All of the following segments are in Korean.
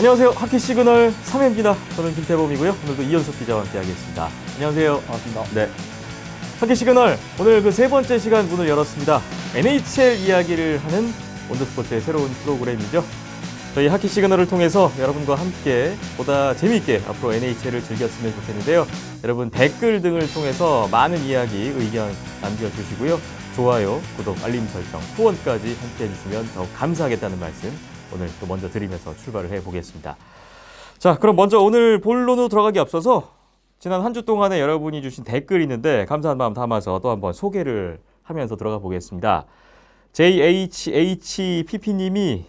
안녕하세요. 하키 시그널 3회입니다. 저는 김태범이고요. 오늘도 이현석 기자와 함께하겠습니다. 안녕하세요. 반갑습니다. 네. 하키 시그널 오늘 그 세 번째 시간 문을 열었습니다. NHL 이야기를 하는 온더스포츠의 새로운 프로그램이죠. 저희 하키 시그널을 통해서 여러분과 함께 보다 재미있게 앞으로 NHL을 즐겼으면 좋겠는데요. 여러분 댓글 등을 통해서 많은 이야기, 의견 남겨주시고요. 좋아요, 구독, 알림 설정, 후원까지 함께 해주시면 더욱 감사하겠다는 말씀 오늘 또 먼저 드리면서 출발을 해보겠습니다. 자, 그럼 먼저 오늘 본론으로 들어가기 앞서서 지난 한 주 동안에 여러분이 주신 댓글 있는데 감사한 마음 담아서 또 한번 소개를 하면서 들어가 보겠습니다. JHHPP님이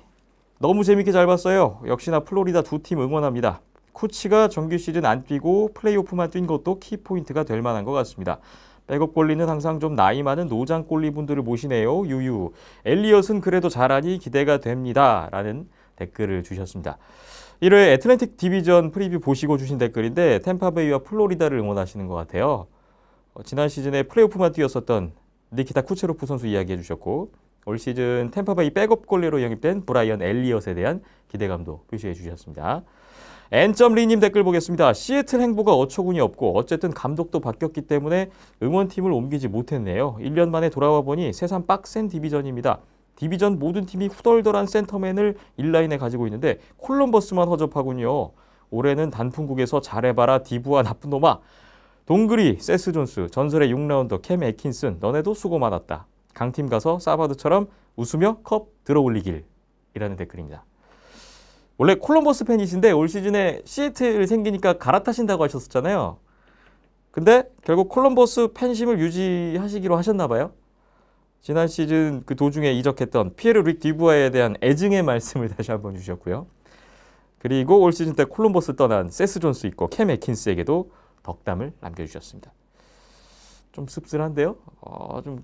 너무 재밌게 잘 봤어요. 역시나 플로리다 두 팀 응원합니다. 쿠치가 정규 시즌 안 뛰고 플레이오프만 뛴 것도 키포인트가 될 만한 것 같습니다. 백업 골리는 항상 좀 나이 많은 노장 꼴리분들을 모시네요. 유유. 엘리엇은 그래도 잘하니 기대가 됩니다. 라는 댓글을 주셨습니다. 1회 애틀랜틱 디비전 프리뷰 보시고 주신 댓글인데 템파베이와 플로리다를 응원하시는 것 같아요. 어, 지난 시즌에 플레이오프만 뛰었었던 니키타 쿠체로프 선수 이야기해 주셨고 올 시즌 템파베이 백업 골리로 영입된 브라이언 엘리엇에 대한 기대감도 표시해 주셨습니다. N.리님 댓글 보겠습니다. 시애틀 행보가 어처구니 없고 어쨌든 감독도 바뀌었기 때문에 응원팀을 옮기지 못했네요. 1년 만에 돌아와 보니 세상 빡센 디비전입니다. 디비전 모든 팀이 후덜덜한 센터맨을 인라인에 가지고 있는데 콜럼버스만 허접하군요. 올해는 단풍국에서 잘해봐라 디브와 나쁜 놈아. 동그리, 세스 존스, 전설의 6라운더 캠 에킨슨 너네도 수고 많았다. 강팀 가서 사바드처럼 웃으며 컵 들어올리길 이라는 댓글입니다. 원래 콜럼버스 팬이신데 올 시즌에 시애틀 생기니까 갈아타신다고 하셨었잖아요. 근데 결국 콜럼버스 팬심을 유지하시기로 하셨나 봐요. 지난 시즌 그 도중에 이적했던 피에르 릭디브아에 대한 애증의 말씀을 다시 한번 주셨고요. 그리고 올 시즌 때 콜럼버스 떠난 세스 존스 있고 캠 에킨스에게도 덕담을 남겨주셨습니다. 좀 씁쓸한데요. 어, 좀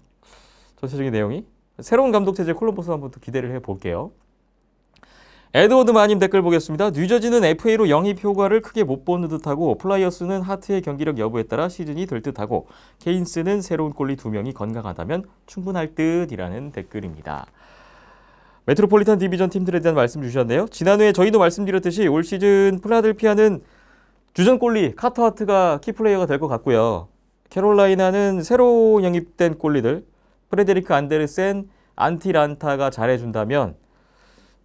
전체적인 내용이 새로운 감독 체제 콜럼버스 한번 더 기대를 해볼게요. 에드워드 마님 댓글 보겠습니다. 뉴저지는 FA로 영입 효과를 크게 못 보는 듯하고 플라이어스는 하트의 경기력 여부에 따라 시즌이 될 듯하고 케인스는 새로운 골리 두 명이 건강하다면 충분할 듯이라는 댓글입니다. 메트로폴리탄 디비전 팀들에 대한 말씀 주셨네요. 지난해 저희도 말씀드렸듯이 올 시즌 플라델피아는 주전 골리 카터 하트가 키플레이어가 될 것 같고요. 캐롤라이나는 새로 영입된 골리들 프레데리크 안데르센, 안티란타가 잘해준다면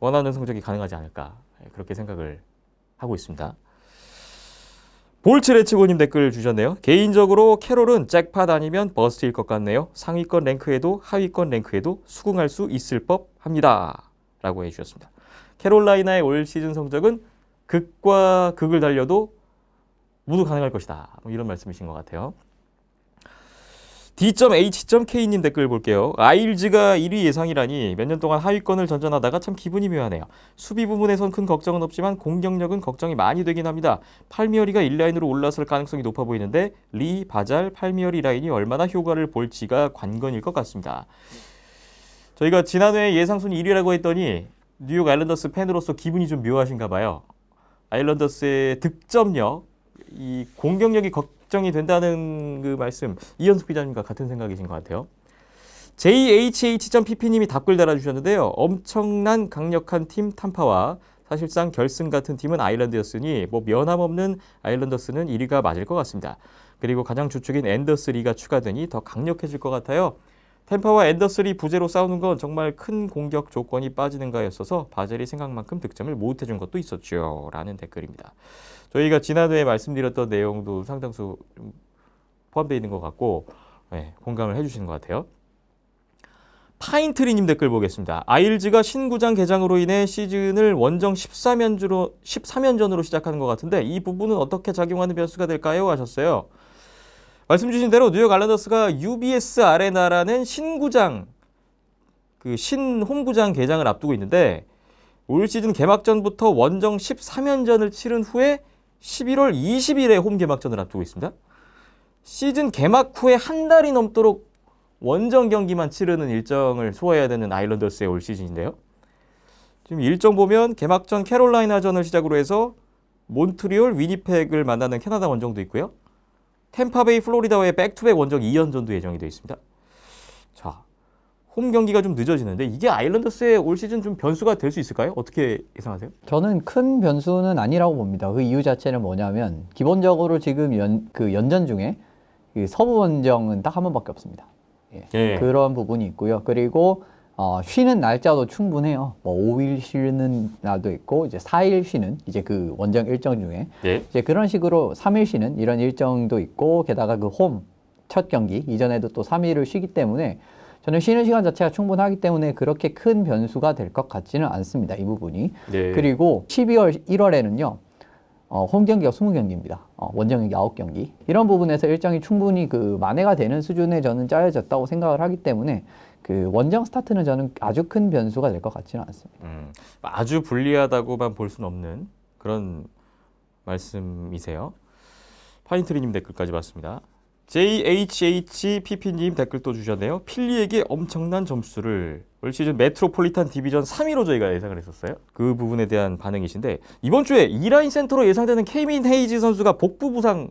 원하는 성적이 가능하지 않을까 예, 그렇게 생각을 하고 있습니다. 볼츠레치고님 댓글 주셨네요. 개인적으로 캐롤은 잭팟 아니면 버스트일 것 같네요. 상위권 랭크에도 하위권 랭크에도 수긍할 수 있을 법합니다. 라고 해주셨습니다. 캐롤라이나의 올 시즌 성적은 극과 극을 달려도 모두 가능할 것이다. 뭐 이런 말씀이신 것 같아요. D.H.K님 댓글 볼게요. 아일즈가 1위 예상이라니 몇 년 동안 하위권을 전전하다가 참 기분이 묘하네요. 수비 부분에선 큰 걱정은 없지만 공격력은 걱정이 많이 되긴 합니다. 팔미어리가 1라인으로 올라설 가능성이 높아 보이는데 리, 바잘, 팔미어리 라인이 얼마나 효과를 볼지가 관건일 것 같습니다. 저희가 지난해 예상순 1위라고 했더니 뉴욕 아일랜더스 팬으로서 기분이 좀 묘하신가 봐요. 아일랜더스의 득점력, 이 공격력이 걱정이 된다는 그 말씀 이현숙 기자님과 같은 생각이신 것 같아요. JHH.pp님이 답글 달아주셨는데요. 엄청난 강력한 팀 탄파와 사실상 결승 같은 팀은 아일랜드였으니 뭐 면함없는 아일랜더스는 1위가 맞을 것 같습니다. 그리고 가장 주축인 앤더스 리가 추가되니 더 강력해질 것 같아요. 템파와 앤더스 리 부재로 싸우는 건 정말 큰 공격 조건이 빠지는가 했어서 바젤이 생각만큼 득점을 못해준 것도 있었죠. 라는 댓글입니다. 저희가 지난해에 말씀드렸던 내용도 상당수 포함되어 있는 것 같고 네, 공감을 해주시는 것 같아요. 파인트리님 댓글 보겠습니다. 아일즈가 신구장 개장으로 인해 시즌을 원정 13연주로, 13연전으로 시작하는 것 같은데 이 부분은 어떻게 작용하는 변수가 될까요? 하셨어요. 말씀 주신 대로 뉴욕 알라더스가 UBS 아레나라는 신구장, 그 신홈구장 개장을 앞두고 있는데 올 시즌 개막전부터 원정 13연전을 치른 후에 11월 20일에 홈 개막전을 앞두고 있습니다. 시즌 개막 후에 한 달이 넘도록 원정 경기만 치르는 일정을 소화해야 되는 아일랜더스의 올 시즌인데요. 지금 일정 보면 개막전 캐롤라이나전을 시작으로 해서 몬트리올, 위니펙을 만나는 캐나다 원정도 있고요. 템파베이, 플로리다와의 백투백 원정 2연전도 예정이 되어 있습니다. 홈 경기가 좀 늦어지는데 이게 아일랜더스의 올 시즌 좀 변수가 될 수 있을까요? 어떻게 예상하세요? 저는 큰 변수는 아니라고 봅니다. 그 이유 자체는 뭐냐면 기본적으로 지금 연, 그 연전 중에 그 서부 원정은 딱 한 번밖에 없습니다. 예. 예. 그런 부분이 있고요. 그리고 어, 쉬는 날짜도 충분해요. 뭐 5일 쉬는 날도 있고 이제 4일 쉬는 이제 그 원정 일정 중에 예. 이제 그런 식으로 3일 쉬는 이런 일정도 있고 게다가 그 홈 첫 경기 이전에도 또 3일을 쉬기 때문에 저는 쉬는 시간 자체가 충분하기 때문에 그렇게 큰 변수가 될 것 같지는 않습니다. 이 부분이. 네. 그리고 12월, 1월에는요. 어, 홈 경기가 20경기입니다. 어, 원정 경기 9경기. 이런 부분에서 일정이 충분히 그 만회가 되는 수준에 저는 짜여졌다고 생각을 하기 때문에 그 원정 스타트는 저는 아주 큰 변수가 될 것 같지는 않습니다. 음, 아주 불리하다고만 볼 수는 없는 그런 말씀이세요. 파인트리님 댓글까지 봤습니다. JHHPP님 댓글도 주셨네요. 필리에게 엄청난 점수를 올 시즌 메트로폴리탄 디비전 3위로 저희가 예상을 했었어요. 그 부분에 대한 반응이신데 이번 주에 2라인 센터로 예상되는 케이민 헤이즈 선수가 복부 부상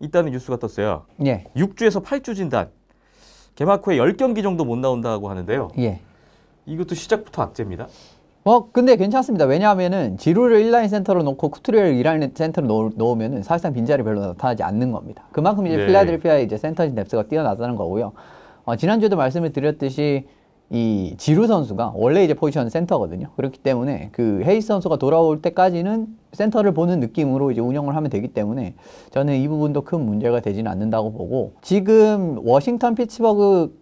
있다는 뉴스가 떴어요. 예. 6주에서 8주 진단. 개막 후에 10경기 정도 못 나온다고 하는데요. 예. 이것도 시작부터 악재입니다. 뭐 근데 괜찮습니다. 왜냐하면은 지루를 1라인 센터로 놓고 쿠트리를 2라인 센터로 놓, 놓으면은 사실상 빈자리 별로 나타나지 않는 겁니다. 그만큼 이제 네. 필라델피아의 이제 센터진 넵스가 뛰어나다는 거고요. 어, 지난주에도 말씀을 드렸듯이 이 지루 선수가 원래 이제 포지션 센터거든요. 그렇기 때문에 그 헤이스 선수가 돌아올 때까지는 센터를 보는 느낌으로 이제 운영을 하면 되기 때문에 저는 이 부분도 큰 문제가 되지는 않는다고 보고 지금 워싱턴 피츠버그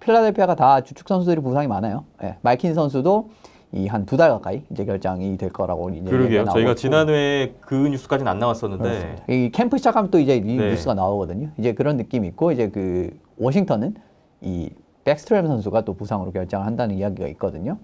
필라델피아가 다 주축 선수들이 부상이 많아요. 예, 마이킨 선수도 이한두달 가까이 이제 결정이 될 거라고 이제 그러게요. 저희가 지난 해에그 뉴스까지는 안 나왔었는데 그렇습니다. 이 캠프 시작하면 또 이제 이 네. 뉴스가 나오거든요. 이제 그런 느낌이 있고 이제 그 워싱턴은 이 백스트램 선수가 또 부상으로 결정을 한다는 이야기가 있거든요.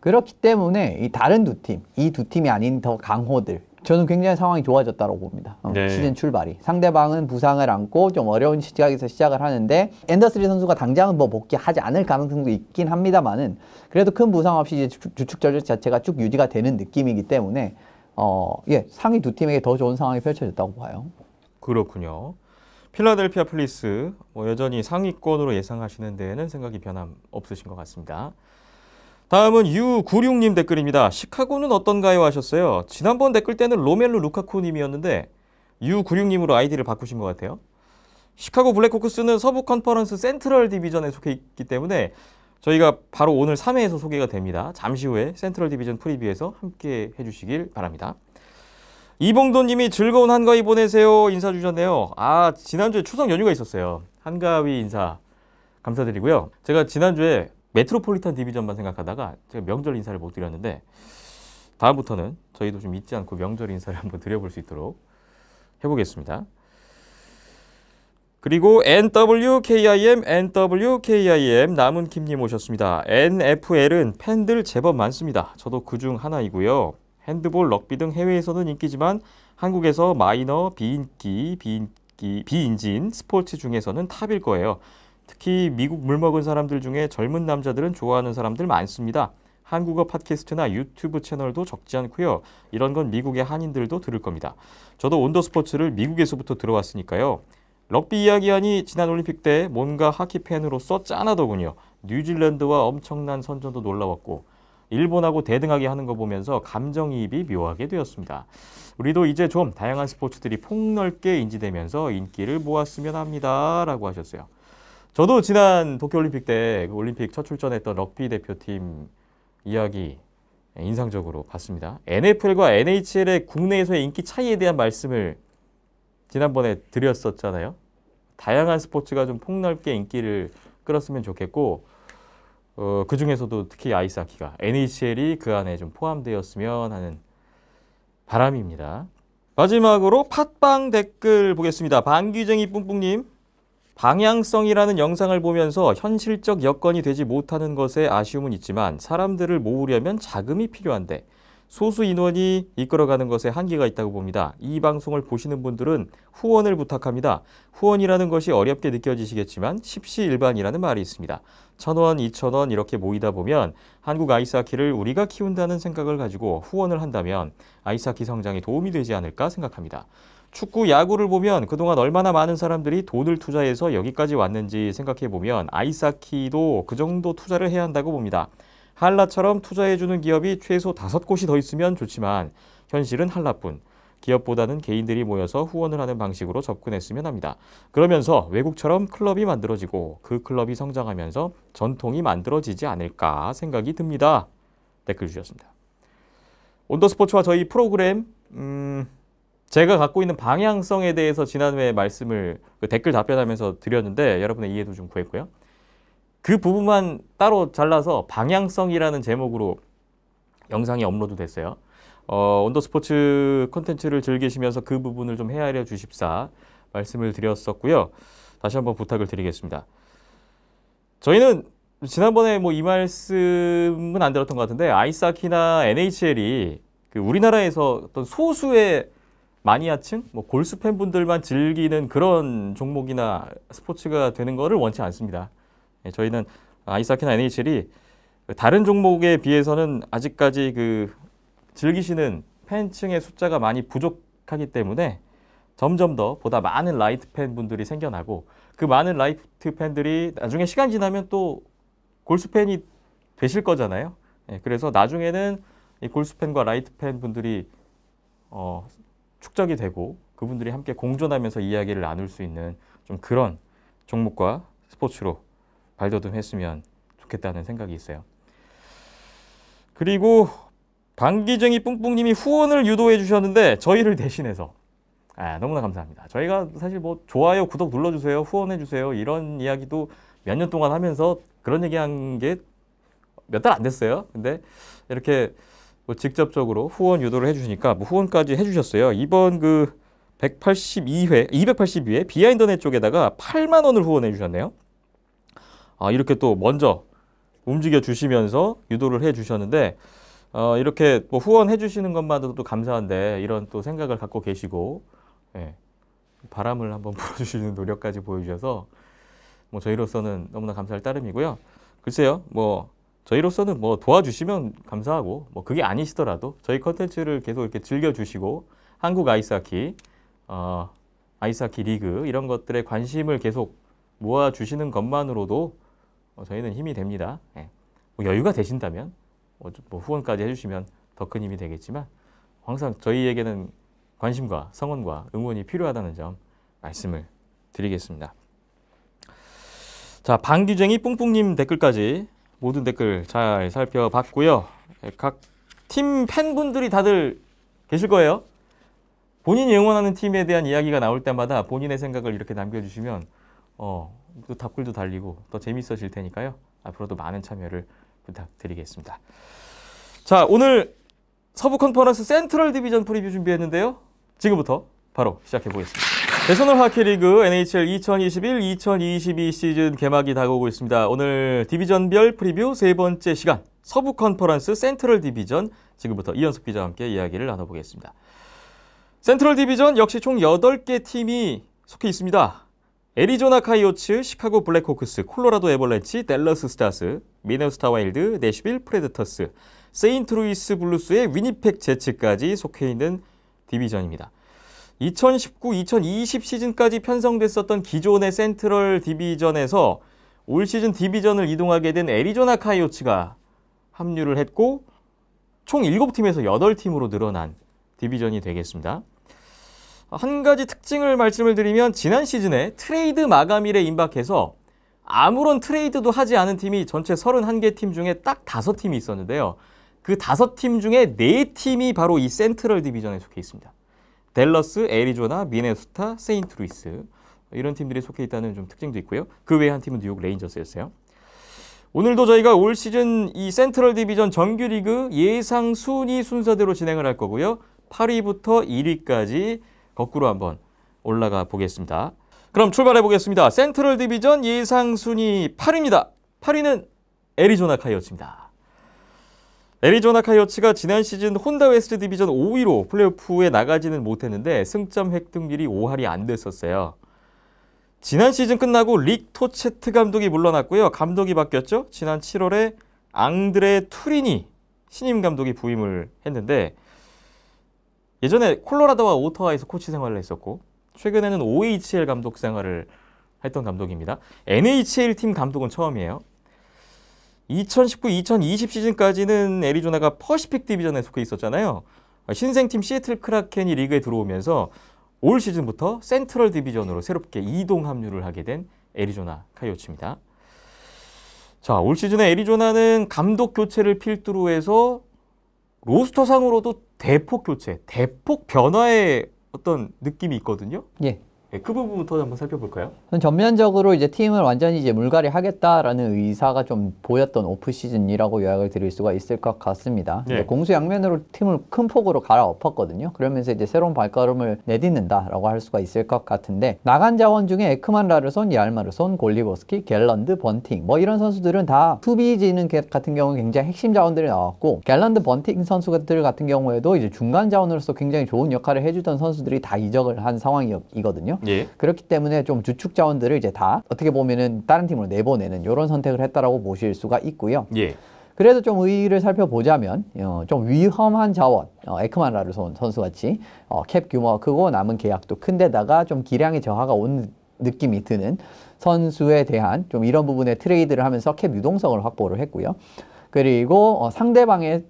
그렇기 때문에 이 다른 두 팀, 이 두 팀이 아닌 더 강호들 저는 굉장히 상황이 좋아졌다고 봅니다. 어, 네. 시즌 출발이. 상대방은 부상을 안고 좀 어려운 시작에서 시작을 하는데 앤더스리 선수가 당장은 뭐 복귀하지 않을 가능성도 있긴 합니다만은 그래도 큰 부상 없이 이제 주축 전력 자체가 쭉 유지가 되는 느낌이기 때문에 어, 예, 상위 두 팀에게 더 좋은 상황이 펼쳐졌다고 봐요. 그렇군요. 필라델피아 플리스 뭐 여전히 상위권으로 예상하시는 데에는 생각이 변함 없으신 것 같습니다. 다음은 유9 6님 댓글입니다. 시카고는 어떤가요 하셨어요. 지난번 댓글 때는 로멜로 루카코님이었는데 유9 6님으로 아이디를 바꾸신 것 같아요. 시카고 블랙호크스는 서부 컨퍼런스 센트럴 디비전에 속해 있기 때문에 저희가 바로 오늘 3회에서 소개가 됩니다. 잠시 후에 센트럴 디비전 프리뷰에서 함께 해주시길 바랍니다. 이봉도님이 즐거운 한가위 보내세요 인사 주셨네요. 아 지난주에 추석 연휴가 있었어요. 한가위 인사 감사드리고요. 제가 지난주에 메트로폴리탄 디비전만 생각하다가 제가 명절 인사를 못 드렸는데 다음부터는 저희도 좀 잊지 않고 명절 인사를 한번 드려볼 수 있도록 해보겠습니다. 그리고 NWKIM, NWKIM 남은 김님 오셨습니다. NFL은 팬들 제법 많습니다. 저도 그 중 하나이고요. 핸드볼, 럭비 등 해외에서는 인기지만 한국에서 마이너, 비인기, 비인기, 비인진 스포츠 중에서는 탑일 거예요. 특히 미국 물먹은 사람들 중에 젊은 남자들은 좋아하는 사람들 많습니다. 한국어 팟캐스트나 유튜브 채널도 적지 않고요. 이런 건 미국의 한인들도 들을 겁니다. 저도 온더 스포츠를 미국에서부터 들어왔으니까요. 럭비 이야기하니 지난 올림픽 때 뭔가 하키 팬으로서 짠하더군요. 뉴질랜드와 엄청난 선전도 놀라웠고 일본하고 대등하게 하는 거 보면서 감정이입이 묘하게 되었습니다. 우리도 이제 좀 다양한 스포츠들이 폭넓게 인지되면서 인기를 모았으면 합니다라고 하셨어요. 저도 지난 도쿄올림픽 때그 올림픽 첫 출전했던 럭비 대표팀 이야기 인상적으로 봤습니다. NFL과 NHL의 국내에서의 인기 차이에 대한 말씀을 지난번에 드렸었잖아요. 다양한 스포츠가 좀 폭넓게 인기를 끌었으면 좋겠고 어, 그 중에서도 특히 아이스하키가 NHL이 그 안에 좀 포함되었으면 하는 바람입니다. 마지막으로 팟빵 댓글 보겠습니다. 방귀쟁이 뿡뿡님 방향성이라는 영상을 보면서 현실적 여건이 되지 못하는 것에 아쉬움은 있지만 사람들을 모으려면 자금이 필요한데 소수 인원이 이끌어가는 것에 한계가 있다고 봅니다. 이 방송을 보시는 분들은 후원을 부탁합니다. 후원이라는 것이 어렵게 느껴지시겠지만 십시일반이라는 말이 있습니다. 천원, 이천원 이렇게 모이다 보면 한국 아이스하키를 우리가 키운다는 생각을 가지고 후원을 한다면 아이스하키 성장에 도움이 되지 않을까 생각합니다. 축구, 야구를 보면 그동안 얼마나 많은 사람들이 돈을 투자해서 여기까지 왔는지 생각해보면 아이스하키도 그 정도 투자를 해야 한다고 봅니다. 한라처럼 투자해주는 기업이 최소 다섯 곳이 더 있으면 좋지만 현실은 한라뿐. 기업보다는 개인들이 모여서 후원을 하는 방식으로 접근했으면 합니다. 그러면서 외국처럼 클럽이 만들어지고 그 클럽이 성장하면서 전통이 만들어지지 않을까 생각이 듭니다. 댓글 주셨습니다. 온더스포츠와 저희 프로그램 음... 제가 갖고 있는 방향성에 대해서 지난번에 말씀을 그 댓글 답변하면서 드렸는데 여러분의 이해도 좀 구했고요. 그 부분만 따로 잘라서 방향성이라는 제목으로 영상이 업로드 됐어요. 어, 온더스포츠 콘텐츠를 즐기시면서 그 부분을 좀 헤아려 주십사 말씀을 드렸었고요. 다시 한번 부탁을 드리겠습니다. 저희는 지난번에 뭐 이 말씀은 안 들었던 것 같은데 아이스하키나 NHL이 그 우리나라에서 어떤 소수의 마니아층, 뭐 골수 팬분들만 즐기는 그런 종목이나 스포츠가 되는 것을 원치 않습니다. 예, 저희는 아이스키나 NHL이 다른 종목에 비해서는 아직까지 그 즐기시는 팬층의 숫자가 많이 부족하기 때문에 점점 더 보다 많은 라이트 팬분들이 생겨나고 그 많은 라이트 팬들이 나중에 시간 지나면 또 골수 팬이 되실 거잖아요. 예, 그래서 나중에는 이 골수 팬과 라이트 팬분들이 어, 축적이 되고 그분들이 함께 공존하면서 이야기를 나눌 수 있는 좀 그런 종목과 스포츠로 발돋움했으면 좋겠다는 생각이 있어요. 그리고 방기쟁이 뿡뿡님이 후원을 유도해 주셨는데 저희를 대신해서 아, 너무나 감사합니다. 저희가 사실 뭐 좋아요, 구독 눌러주세요, 후원해주세요 이런 이야기도 몇 년 동안 하면서 그런 얘기한 게 몇 달 안 됐어요. 근데 이렇게 뭐 직접적으로 후원 유도를 해주시니까 뭐 후원까지 해주셨어요. 이번 그 182회, 282회 비하인더넷 쪽에다가 8만 원을 후원해 주셨네요. 아, 이렇게 또 먼저 움직여 주시면서 유도를 해 주셨는데 어, 이렇게 뭐 후원해 주시는 것만으로도 감사한데 이런 또 생각을 갖고 계시고 예, 바람을 한번 불어주시는 노력까지 보여주셔서 뭐 저희로서는 너무나 감사할 따름이고요. 글쎄요, 뭐 저희로서는 뭐 도와주시면 감사하고 뭐 그게 아니시더라도 저희 컨텐츠를 계속 이렇게 즐겨주시고 한국 아이스하키, 어, 아이스하키 리그 이런 것들에 관심을 계속 모아주시는 것만으로도 어, 저희는 힘이 됩니다. 예. 뭐 여유가 되신다면 뭐, 뭐 후원까지 해주시면 더 큰 힘이 되겠지만 항상 저희에게는 관심과 성원과 응원이 필요하다는 점 말씀을 드리겠습니다. 자, 방규쟁이 뿡뿡님 댓글까지 모든 댓글 잘 살펴봤고요. 예, 각팀 팬분들이 다들 계실 거예요. 본인이 응원하는 팀에 대한 이야기가 나올 때마다 본인의 생각을 이렇게 남겨주시면 어, 또 답글도 달리고 더 재밌어질 테니까요. 앞으로도 많은 참여를 부탁드리겠습니다. 자, 오늘 서부 컨퍼런스 센트럴 디비전 프리뷰 준비했는데요. 지금부터 바로 시작해 보겠습니다. 대셔널 하키리그 NHL 2021-2022 시즌 개막이 다가오고 있습니다. 오늘 디비전별 프리뷰 세 번째 시간 서부 컨퍼런스 센트럴 디비전 지금부터 이현석 기자와 함께 이야기를 나눠보겠습니다. 센트럴 디비전 역시 총 8개 팀이 속해 있습니다. 애리조나 카이오츠, 시카고 블랙호크스, 콜로라도 에벌렌치, 댈러스 스타스, 미네오스타 와일드, 네시빌 프레드터스 세인트루이스 블루스의 위니펙 제츠까지 속해 있는 디비전입니다. 2019-2020 시즌까지 편성됐었던 기존의 센트럴 디비전에서 올 시즌 디비전을 이동하게 된 애리조나 카이오츠가 합류를 했고 총 7팀에서 8팀으로 늘어난 디비전이 되겠습니다. 한 가지 특징을 말씀을 드리면 지난 시즌에 트레이드 마감일에 임박해서 아무런 트레이드도 하지 않은 팀이 전체 31개 팀 중에 딱 5팀이 있었는데요. 그 5팀 중에 4팀이 바로 이 센트럴 디비전에 속해 있습니다. 댈러스, 애리조나, 미네소타, 세인트루이스 이런 팀들이 속해 있다는 좀 특징도 있고요. 그 외에 한 팀은 뉴욕 레인저스였어요. 오늘도 저희가 올 시즌 이 센트럴 디비전 정규리그 예상 순위 순서대로 진행을 할 거고요. 8위부터 1위까지 거꾸로 한번 올라가 보겠습니다. 그럼 출발해 보겠습니다. 센트럴 디비전 예상 순위 8위입니다. 8위는 애리조나 카이어츠입니다. 애리조나 카이어츠가 지난 시즌 혼다 웨스트 디비전 5위로 플레이오프에 나가지는 못했는데 승점 획득률이 5할이 안 됐었어요. 지난 시즌 끝나고 릭 토체트 감독이 물러났고요. 감독이 바뀌었죠. 지난 7월에 앙드레 투리니 신임 감독이 부임을 했는데 예전에 콜로라도와 오타와에서 코치 생활을 했었고 최근에는 OHL 감독 생활을 했던 감독입니다. NHL 팀 감독은 처음이에요. 2019-2020 시즌까지는 애리조나가 퍼시픽 디비전에 속해 있었잖아요. 신생팀 시애틀 크라켄이 리그에 들어오면서 올 시즌부터 센트럴 디비전으로 새롭게 이동 합류를 하게 된 애리조나 카이오치입니다. 자, 올 시즌에 애리조나는 감독 교체를 필두로 해서 로스터 상으로도 대폭 교체, 대폭 변화의 어떤 느낌이 있거든요. 예. 예, 그 부분부터 한번 살펴볼까요? 전면적으로 이제 팀을 완전히 이제 물갈이 하겠다라는 의사가 좀 보였던 오프 시즌이라고 요약을 드릴 수가 있을 것 같습니다. 네. 공수 양면으로 팀을 큰 폭으로 갈아엎었거든요. 그러면서 이제 새로운 발걸음을 내딛는다라고 할 수가 있을 것 같은데 나간 자원 중에 에크만 라르손, 얄마르손 골리보스키, 갤런드, 번팅 뭐 이런 선수들은 다 투비지는 같은 경우 는 굉장히 핵심 자원들이 나왔고 갤런드, 번팅 선수들 같은 경우에도 이제 중간 자원으로서 굉장히 좋은 역할을 해주던 선수들이 다 이적을 한 상황이거든요. 예. 그렇기 때문에 좀 주축 자원들을 이제 다 어떻게 보면은 다른 팀으로 내보내는 이런 선택을 했다라고 보실 수가 있고요. 예. 그래도 좀 의의를 살펴보자면 어, 좀 위험한 자원, 어, 에크만 라르손 선수같이 어, 캡 규모가 크고 남은 계약도 큰데다가 좀 기량의 저하가 온 느낌이 드는 선수에 대한 좀 이런 부분의 트레이드를 하면서 캡 유동성을 확보를 했고요. 그리고 어, 상대방의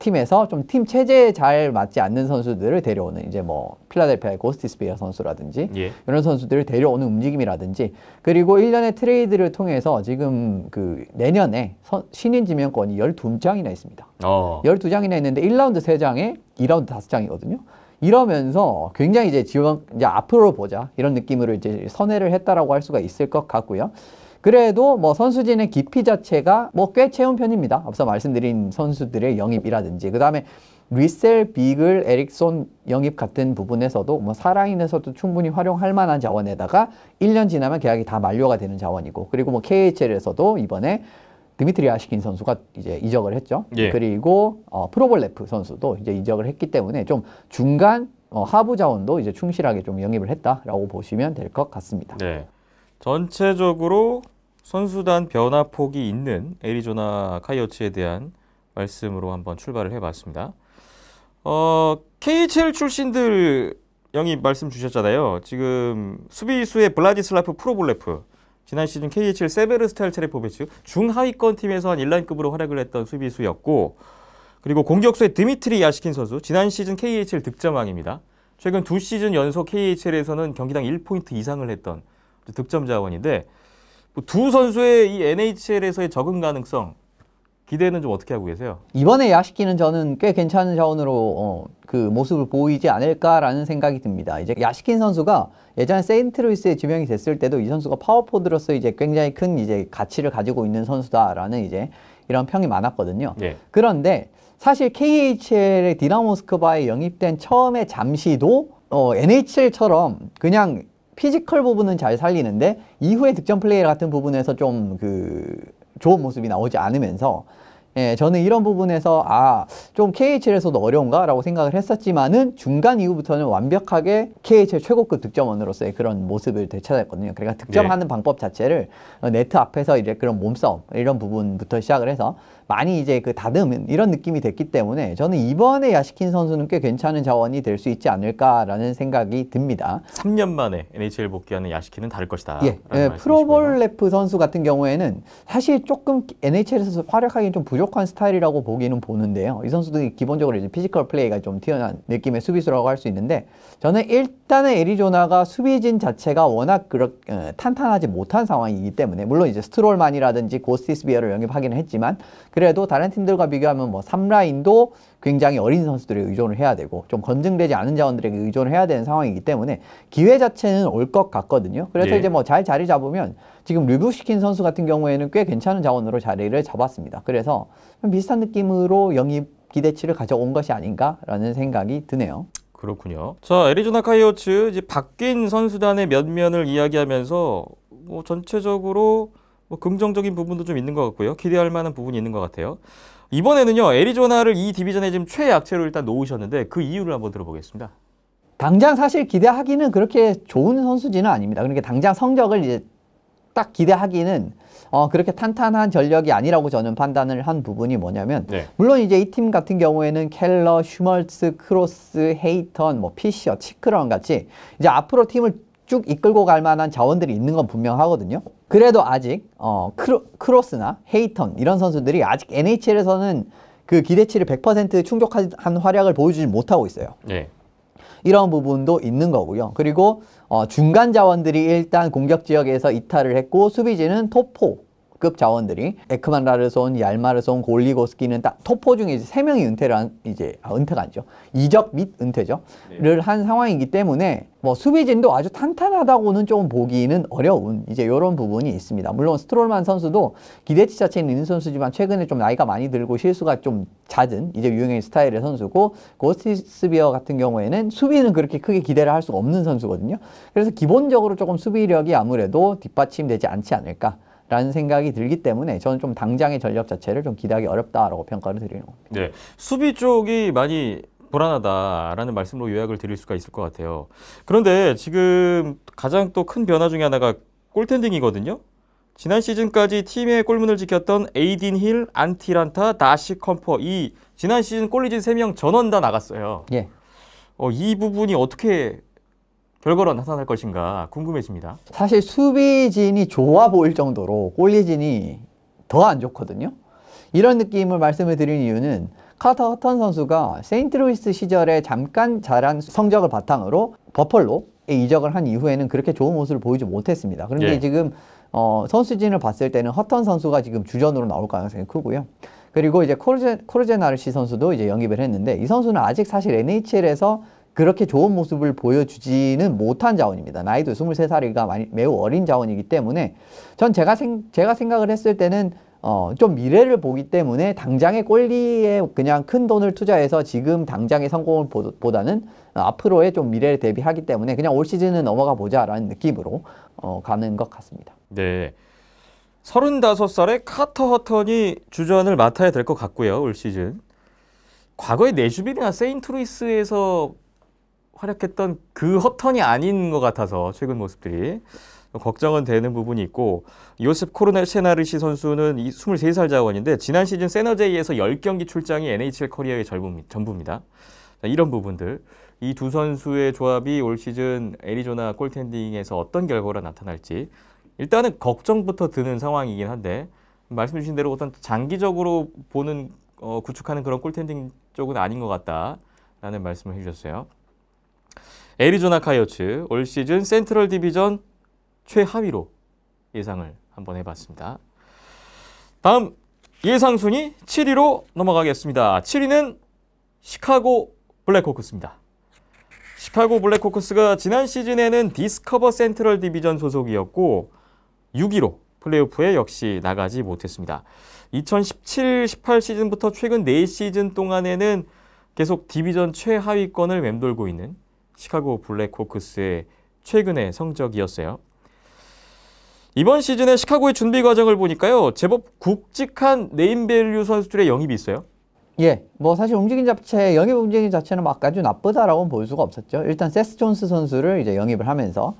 팀에서 좀 팀 체제에 잘 맞지 않는 선수들을 데려오는 이제 뭐 필라델피아의 고스티스 베어 선수라든지 예. 이런 선수들을 데려오는 움직임이라든지 그리고 1년의 트레이드를 통해서 지금 그 내년에 선, 신인 지명권이 12장이나 있습니다. 어. 12장이나 있는데 1라운드 3장에 2라운드 5장이거든요. 이러면서 굉장히 이제 지원 이제 앞으로 보자 이런 느낌으로 이제 선회를 했다라고 할 수가 있을 것 같고요. 그래도 뭐 선수진의 깊이 자체가 뭐 꽤 채운 편입니다. 앞서 말씀드린 선수들의 영입이라든지 그 다음에 리셀, 비글, 에릭손 영입 같은 부분에서도 뭐 살아인에서도 충분히 활용할 만한 자원에다가 1년 지나면 계약이 다 만료가 되는 자원이고 그리고 뭐 KHL에서도 이번에 드미트리 아시킨 선수가 이제 이적을 했죠. 예. 그리고 어, 프로볼레프 선수도 이제 이적을 했기 때문에 좀 중간 어, 하부 자원도 이제 충실하게 좀 영입을 했다라고 보시면 될 것 같습니다. 네. 전체적으로 선수단 변화폭이 있는 애리조나 카이어츠에 대한 말씀으로 한번 출발을 해봤습니다. 어, KHL 출신들 영입 말씀 주셨잖아요. 지금 수비수의 블라디슬라프 프로볼레프 지난 시즌 KHL 세베르스탈 체레포베츠 중하위권 팀에서 한 인라인급으로 활약을 했던 수비수였고 그리고 공격수의 드미트리 야시킨 선수 지난 시즌 KHL 득점왕입니다. 최근 두 시즌 연속 KHL에서는 경기당 1포인트 이상을 했던 득점 자원인데 뭐 두 선수의 이 NHL에서의 적응 가능성 기대는 좀 어떻게 하고 계세요? 이번에 야시키는 저는 꽤 괜찮은 자원으로 어, 그 모습을 보이지 않을까라는 생각이 듭니다. 이제 야시킨 선수가 예전에 세인트루이스에 지명이 됐을 때도 이 선수가 파워포드로서 이제 굉장히 큰 이제 가치를 가지고 있는 선수다라는 이제 이런 평이 많았거든요. 예. 그런데 사실 KHL의 디나모스크바에 영입된 처음에 잠시도 어, NHL처럼 그냥 피지컬 부분은 잘 살리는데 이후에 득점 플레이 같은 부분에서 좀 그 좋은 모습이 나오지 않으면서 예, 저는 이런 부분에서 아, 좀 KHL에서도 어려운가? 라고 생각을 했었지만은 중간 이후부터는 완벽하게 KHL 최고급 득점원으로서의 그런 모습을 되찾았거든요. 그러니까 득점하는 네. 방법 자체를 어, 네트 앞에서 이제 그런 몸싸움, 이런 부분부터 시작을 해서 많이 이제 그 다듬은 이런 느낌이 됐기 때문에 저는 이번에 야시킨 선수는 꽤 괜찮은 자원이 될 수 있지 않을까라는 생각이 듭니다. 3년 만에 NHL 복귀하는 야시킨은 다를 것이다. 예, 예 프로볼레프 선수 같은 경우에는 사실 조금 NHL에서 활약하기는 좀 부족한 스타일이라고 보기는 보는데요. 이선수들이 기본적으로 이제 피지컬 플레이가 좀튀어나온 느낌의 수비수라고 할 수 있는데 저는 일단은 애리조나가 수비진 자체가 워낙 그렇, 어, 탄탄하지 못한 상황이기 때문에 물론 이제 스트롤만이라든지 고스티스비어를 영입하기는 했지만 그래도 다른 팀들과 비교하면 뭐 3라인도 굉장히 어린 선수들에 의존을 해야 되고 좀 건증되지 않은 자원들에게 의존을 해야 되는 상황이기 때문에 기회 자체는 올 것 같거든요. 그래서 예. 이제 뭐 잘 자리 잡으면 지금 류북시킨 선수 같은 경우에는 꽤 괜찮은 자원으로 자리를 잡았습니다. 그래서 비슷한 느낌으로 영입 기대치를 가져온 것이 아닌가라는 생각이 드네요. 그렇군요. 자, 애리조나 카이오츠 이제 바뀐 선수단의 면 면을 이야기하면서 뭐 전체적으로 뭐 긍정적인 부분도 좀 있는 것 같고요. 기대할 만한 부분이 있는 것 같아요. 이번에는요. 애리조나를 이 디비전에 지금 최약체로 일단 놓으셨는데 그 이유를 한번 들어보겠습니다. 당장 사실 기대하기는 그렇게 좋은 선수지는 아닙니다. 그러니까 당장 성적을 이제 딱 기대하기는 어, 그렇게 탄탄한 전력이 아니라고 저는 판단을 한 부분이 뭐냐면 네. 물론 이제 이 팀 같은 경우에는 켈러, 슈멀츠, 크로스, 헤이턴, 뭐 피셔, 치크런 같이 이제 앞으로 팀을 쭉 이끌고 갈 만한 자원들이 있는 건 분명하거든요. 그래도 아직 어, 크로, 스나 헤이턴 이런 선수들이 아직 NHL에서는 그 기대치를 100% 충족한 활약을 보여주지 못하고 있어요. 네. 이런 부분도 있는 거고요. 그리고 어, 중간 자원들이 일단 공격 지역에서 이탈을 했고 수비진은 토포 급 자원들이 에크만 라르 온, 얄마르 온, 골리고스키는 딱 토포 중에 이제 3명이 은퇴를 한, 이제 아, 은퇴가 아니죠. 이적 및 은퇴죠. 네. 를한 상황이기 때문에 뭐 수비진도 아주 탄탄하다고는 조금 보기는 어려운 이제 이런 부분이 있습니다. 물론 스트롤만 선수도 기대치 자체는 있는 선수지만 최근에 좀 나이가 많이 들고 실수가 좀 잦은 이제 유형의 스타일의 선수고 고스티스비어 같은 경우에는 수비는 그렇게 크게 기대를 할 수가 없는 선수거든요. 그래서 기본적으로 조금 수비력이 아무래도 뒷받침되지 않지 않을까. 라는 생각이 들기 때문에 저는 좀 당장의 전력 자체를 좀 기대하기 어렵다라고 평가를 드리는 겁니다. 네. 수비 쪽이 많이 불안하다라는 말씀으로 요약을 드릴 수가 있을 것 같아요. 그런데 지금 가장 또 큰 변화 중에 하나가 골텐딩이거든요. 지난 시즌까지 팀의 골문을 지켰던 에이딘 힐, 안티란타, 다시 컴퍼 이 지난 시즌 골리진 3명 전원 다 나갔어요. 예. 어, 이 부분이 어떻게 결과로 나타날 것인가 궁금해집니다. 사실 수비진이 좋아 보일 정도로 골리진이 더 안 좋거든요. 이런 느낌을 말씀을 드린 이유는 카터 허턴 선수가 세인트루이스 시절에 잠깐 잘한 성적을 바탕으로 버펄로 이적을 한 이후에는 그렇게 좋은 모습을 보이지 못했습니다. 그런데 예. 지금 어, 선수진을 봤을 때는 허턴 선수가 지금 주전으로 나올 가능성이 크고요. 그리고 이제 코르제, 코르제나르시 선수도 이제 영입을 했는데 이 선수는 아직 사실 NHL에서 그렇게 좋은 모습을 보여주지는 못한 자원입니다. 나이도 23살이가 많이, 매우 어린 자원이기 때문에 전 제가, 생, 제가 생각을 했을 때는 어, 좀 미래를 보기 때문에 당장의 꼴리에 그냥 큰 돈을 투자해서 지금 당장의 성공을 보다는 어, 앞으로의 좀 미래를 대비하기 때문에 그냥 올 시즌은 넘어가 보자라는 느낌으로 어, 가는 것 같습니다. 네. 35살의 카터 허턴이 주전을 맡아야 될 것 같고요, 올 시즌. 과거에 네슈빌이나 세인트루이스에서 활약했던 그 허턴이 아닌 것 같아서 최근 모습들이 걱정은 되는 부분이 있고 요셉 코르네체나르시 선수는 이 23살 자원인데 지난 시즌 세너제이에서 10경기 출장이 NHL 커리어의 전부입니다. 자, 이런 부분들 이 두 선수의 조합이 올 시즌 애리조나 골텐딩에서 어떤 결과로 나타날지 일단은 걱정부터 드는 상황이긴 한데 말씀 주신 대로 어떤 장기적으로 보는 어, 구축하는 그런 골텐딩 쪽은 아닌 것 같다라는 말씀을 해주셨어요. 애리조나 카이어츠 올 시즌 센트럴 디비전 최하위로 예상을 한번 해봤습니다. 다음 예상 순위 7위로 넘어가겠습니다. 7위는 시카고 블랙호크스입니다. 시카고 블랙호크스가 지난 시즌에는 디스커버 센트럴 디비전 소속이었고 6위로 플레이오프에 역시 나가지 못했습니다. 2017-18 시즌부터 최근 4시즌 동안에는 계속 디비전 최하위권을 맴돌고 있는 시카고 블랙호크스의 최근의 성적이었어요. 이번 시즌에 시카고의 준비 과정을 보니까요. 제법 굵직한 네임밸류 선수들의 영입이 있어요. 예, 뭐 사실 움직임 자체, 영입 움직임 자체는 막 뭐 아주 나쁘다라고볼 수가 없었죠. 일단 세스 존스 선수를 이제 영입을 하면서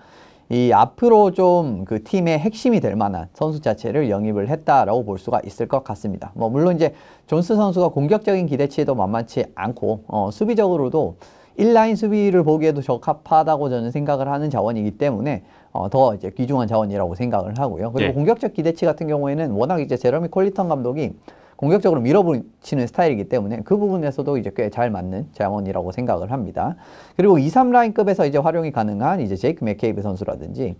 이 앞으로 좀 그 팀의 핵심이 될 만한 선수 자체를 영입을 했다라고 볼 수가 있을 것 같습니다. 뭐 물론 이제 존스 선수가 공격적인 기대치도 만만치 않고 어, 수비적으로도 1라인 수비를 보기에도 적합하다고 저는 생각을 하는 자원이기 때문에 어, 더 이제 귀중한 자원이라고 생각을 하고요. 그리고 예. 공격적 기대치 같은 경우에는 워낙 이제 제러미 콜리턴 감독이 공격적으로 밀어붙이는 스타일이기 때문에 그 부분에서도 이제 꽤 잘 맞는 자원이라고 생각을 합니다. 그리고 2, 3라인급에서 이제 활용이 가능한 이제 제이크 맥케이브 선수라든지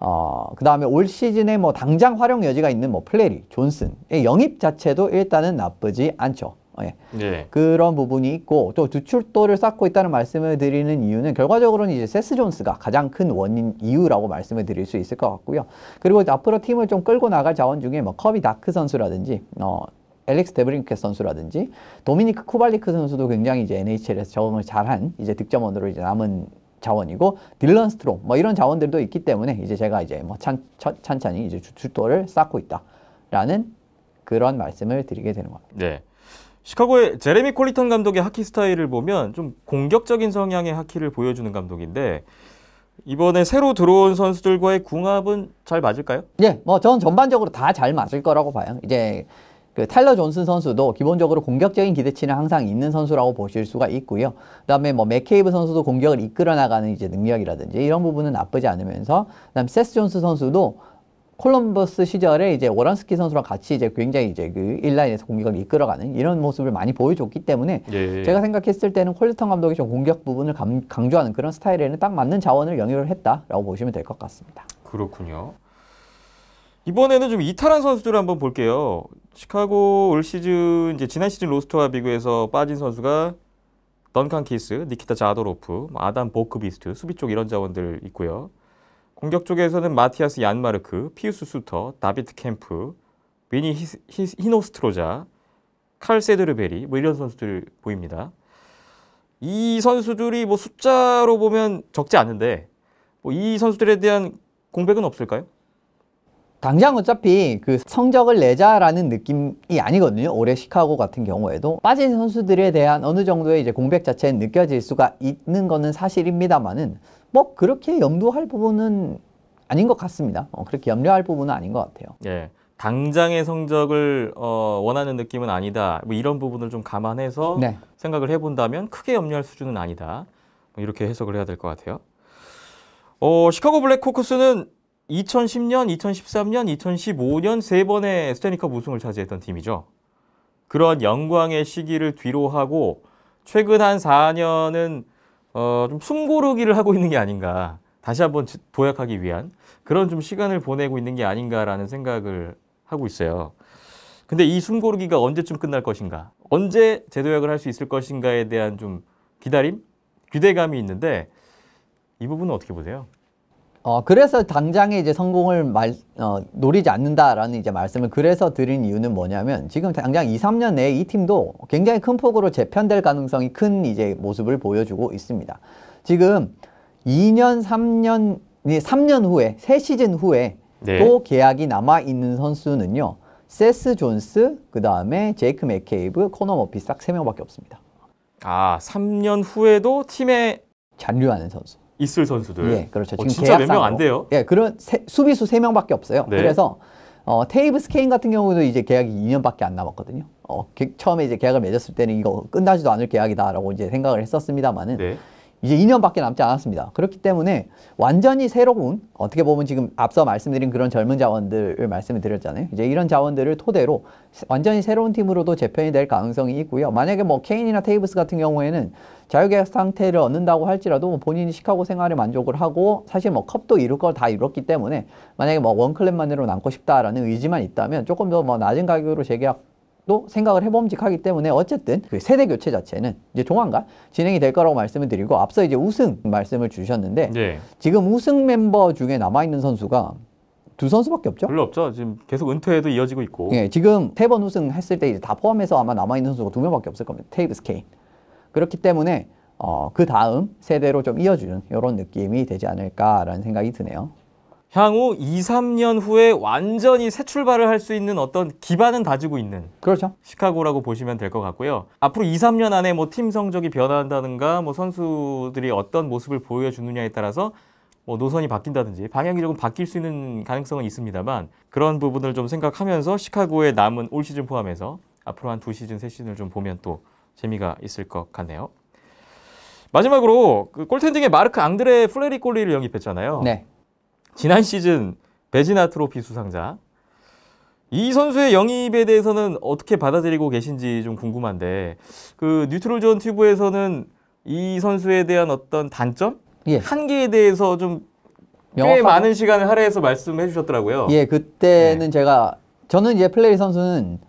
어, 그 다음에 올 시즌에 뭐 당장 활용 여지가 있는 뭐 플레리, 존슨의 영입 자체도 일단은 나쁘지 않죠. 예. 네. 그런 부분이 있고 또 주출도를 쌓고 있다는 말씀을 드리는 이유는 결과적으로는 이제 세스 존스가 가장 큰 원인 이유라고 말씀을 드릴 수 있을 것 같고요. 그리고 앞으로 팀을 좀 끌고 나갈 자원 중에 뭐 커비 다크 선수라든지 어 엘릭스 데브링크 선수라든지 도미니크 쿠발리크 선수도 굉장히 이제 NHL에서 적응을 잘한 이제 득점원으로 이제 남은 자원이고 딜런 스트롬 뭐 이런 자원들도 있기 때문에 이제 제가 이제 뭐 찬, 찬, 찬히 이제 주출도를 쌓고 있다라는 그런 말씀을 드리게 되는 겁니다. 네. 시카고의 제레미 콜리턴 감독의 하키 스타일을 보면 좀 공격적인 성향의 하키를 보여주는 감독인데 이번에 새로 들어온 선수들과의 궁합은 잘 맞을까요? 예, 뭐전 전반적으로 다 잘 맞을 거라고 봐요. 이제 그타러 존슨 선수도 기본적으로 공격적인 기대치는 항상 있는 선수라고 보실 수가 있고요. 그다음에 뭐 맥케이브 선수도 공격을 이끌어 나가는 이제 능력이라든지 이런 부분은 나쁘지 않으면서 그다음 세스 존스 선수도 콜럼버스 시절에 이제 오란스키 선수랑 같이 이제 굉장히 이제 그 일라인에서 공격을 이끌어가는 이런 모습을 많이 보여줬기 때문에 예. 제가 생각했을 때는 콜리턴 감독이 좀 공격 부분을 감, 강조하는 그런 스타일에는 딱 맞는 자원을 영입을 했다라고 보시면 될 것 같습니다. 그렇군요. 이번에는 좀 이탈한 선수들을 한번 볼게요. 시카고 올 시즌 이제 지난 시즌 로스터와 비교해서 빠진 선수가 던칸 키스, 니키타 자도로프, 뭐 아담 보크비스트, 수비 쪽 이런 자원들 있고요. 공격 쪽에서는 마티아스 얀마르크, 피우스 수터, 다비트 캠프, 미니 히노스트로자칼 세드르베리 뭐 이런 선수들 보입니다. 이 선수들이 뭐 숫자로 보면 적지 않은데 뭐 이 선수들에 대한 공백은 없을까요? 당장 어차피 그 성적을 내자라는 느낌이 아니거든요. 올해 시카고 같은 경우에도 빠진 선수들에 대한 어느 정도의 이제 공백 자체는 느껴질 수가 있는 거는 사실입니다만은 뭐 그렇게 염두할 부분은 아닌 것 같습니다. 어, 그렇게 염려할 부분은 아닌 것 같아요. 예. 당장의 성적을 어, 원하는 느낌은 아니다. 뭐 이런 부분을 좀 감안해서 네. 생각을 해본다면 크게 염려할 수준은 아니다. 뭐 이렇게 해석을 해야 될 것 같아요. 어, 시카고 블랙호크스는 2010년, 2013년, 2015년 세 번의 스테니컵 우승을 차지했던 팀이죠. 그런 영광의 시기를 뒤로하고 최근 한 4년은 어, 좀 숨고르기를 하고 있는 게 아닌가 다시 한번 도약하기 위한 그런 좀 시간을 보내고 있는 게 아닌가라는 생각을 하고 있어요. 근데 이 숨고르기가 언제쯤 끝날 것인가 언제 재도약을 할 수 있을 것인가에 대한 좀 기다림 기대감이 있는데 이 부분은 어떻게 보세요? 어, 그래서 당장에 이제 성공을 말, 어, 노리지 않는다라는 이제 말씀을 그래서 드린 이유는 뭐냐면 지금 당장 2, 3년 내에 이 팀도 굉장히 큰 폭으로 재편될 가능성이 큰 이제 모습을 보여주고 있습니다. 지금 2년, 3년, 3년 후에, 3시즌 후에 네. 또 계약이 남아있는 선수는요. 세스 존스, 그 다음에 제이크 맥케이브, 코너 머피 싹 3명밖에 없습니다. 아, 3년 후에도 팀에 잔류하는 선수. 있을 선수들. 예, 그렇죠. 어, 지금 어, 진짜 몇 명 안 돼요? 예, 그런 세, 수비수 세명밖에 없어요. 네. 그래서 어, 테이브스 케인 같은 경우도 이제 계약이 2년밖에 안 남았거든요. 어, 개, 처음에 이제 계약을 맺었을 때는 이거 끝나지도 않을 계약이다라고 이제 생각을 했었습니다만은 네. 이제 2년밖에 남지 않았습니다. 그렇기 때문에 완전히 새로운 어떻게 보면 지금 앞서 말씀드린 그런 젊은 자원들을 말씀을 드렸잖아요. 이제 이런 자원들을 토대로 완전히 새로운 팀으로도 재편이 될 가능성이 있고요. 만약에 뭐 케인이나 테이브스 같은 경우에는 자유계약 상태를 얻는다고 할지라도 뭐 본인이 시카고 생활에 만족을 하고 사실 뭐 컵도 이룰 걸 다 이뤘기 때문에 만약에 뭐 원클랩만으로 남고 싶다라는 의지만 있다면 조금 더 뭐 낮은 가격으로 재계약 또 생각을 해봄직하기 때문에 어쨌든 그 세대 교체 자체는 이제 조만간 진행이 될 거라고 말씀을 드리고 앞서 이제 우승 말씀을 주셨는데 네. 지금 우승 멤버 중에 남아있는 선수가 두 선수밖에 없죠? 별로 없죠. 지금 계속 은퇴해도 이어지고 있고. 예, 지금 세 번 우승했을 때 이제 다 포함해서 아마 남아있는 선수가 두 명밖에 없을 겁니다. 테이브스 케인. 그렇기 때문에 어, 그 다음 세대로 좀 이어주는 이런 느낌이 되지 않을까라는 생각이 드네요. 향후 2, 3년 후에 완전히 새 출발을 할 수 있는 어떤 기반은 다지고 있는 그렇죠. 시카고라고 보시면 될 것 같고요. 앞으로 2, 3년 안에 뭐 팀 성적이 변한다든가 뭐 선수들이 어떤 모습을 보여주느냐에 따라서 뭐 노선이 바뀐다든지 방향이 조금 바뀔 수 있는 가능성은 있습니다만 그런 부분을 좀 생각하면서 시카고의 남은 올 시즌 포함해서 앞으로 한 두 시즌, 세 시즌을 좀 보면 또 재미가 있을 것 같네요. 마지막으로 그 골텐딩의 마르크 앙드레 플레리 골리를 영입했잖아요. 네. 지난 시즌 베지나 트로피 수상자 이 선수의 영입에 대해서는 어떻게 받아들이고 계신지 좀 궁금한데 그 뉴트럴 존 튜브에서는 이 선수에 대한 어떤 단점 예. 한계에 대해서 좀 꽤 많은 시간을 할애해서 말씀해 주셨더라고요. 예, 그때는 네. 제가 저는 이제 플레이 선수는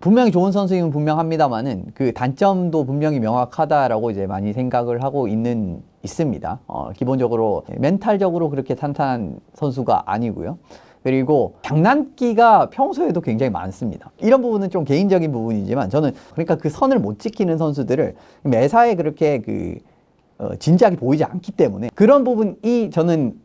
분명히 좋은 선수임은 분명합니다만은 그 단점도 분명히 명확하다라고 이제 많이 생각을 하고 있는 있습니다. 어, 기본적으로 멘탈적으로 그렇게 탄탄한 선수가 아니고요. 그리고 장난기가 평소에도 굉장히 많습니다. 이런 부분은 좀 개인적인 부분이지만 저는 그러니까 그 선을 못 지키는 선수들을 매사에 그렇게 그 어, 진지하게 보이지 않기 때문에 그런 부분이 저는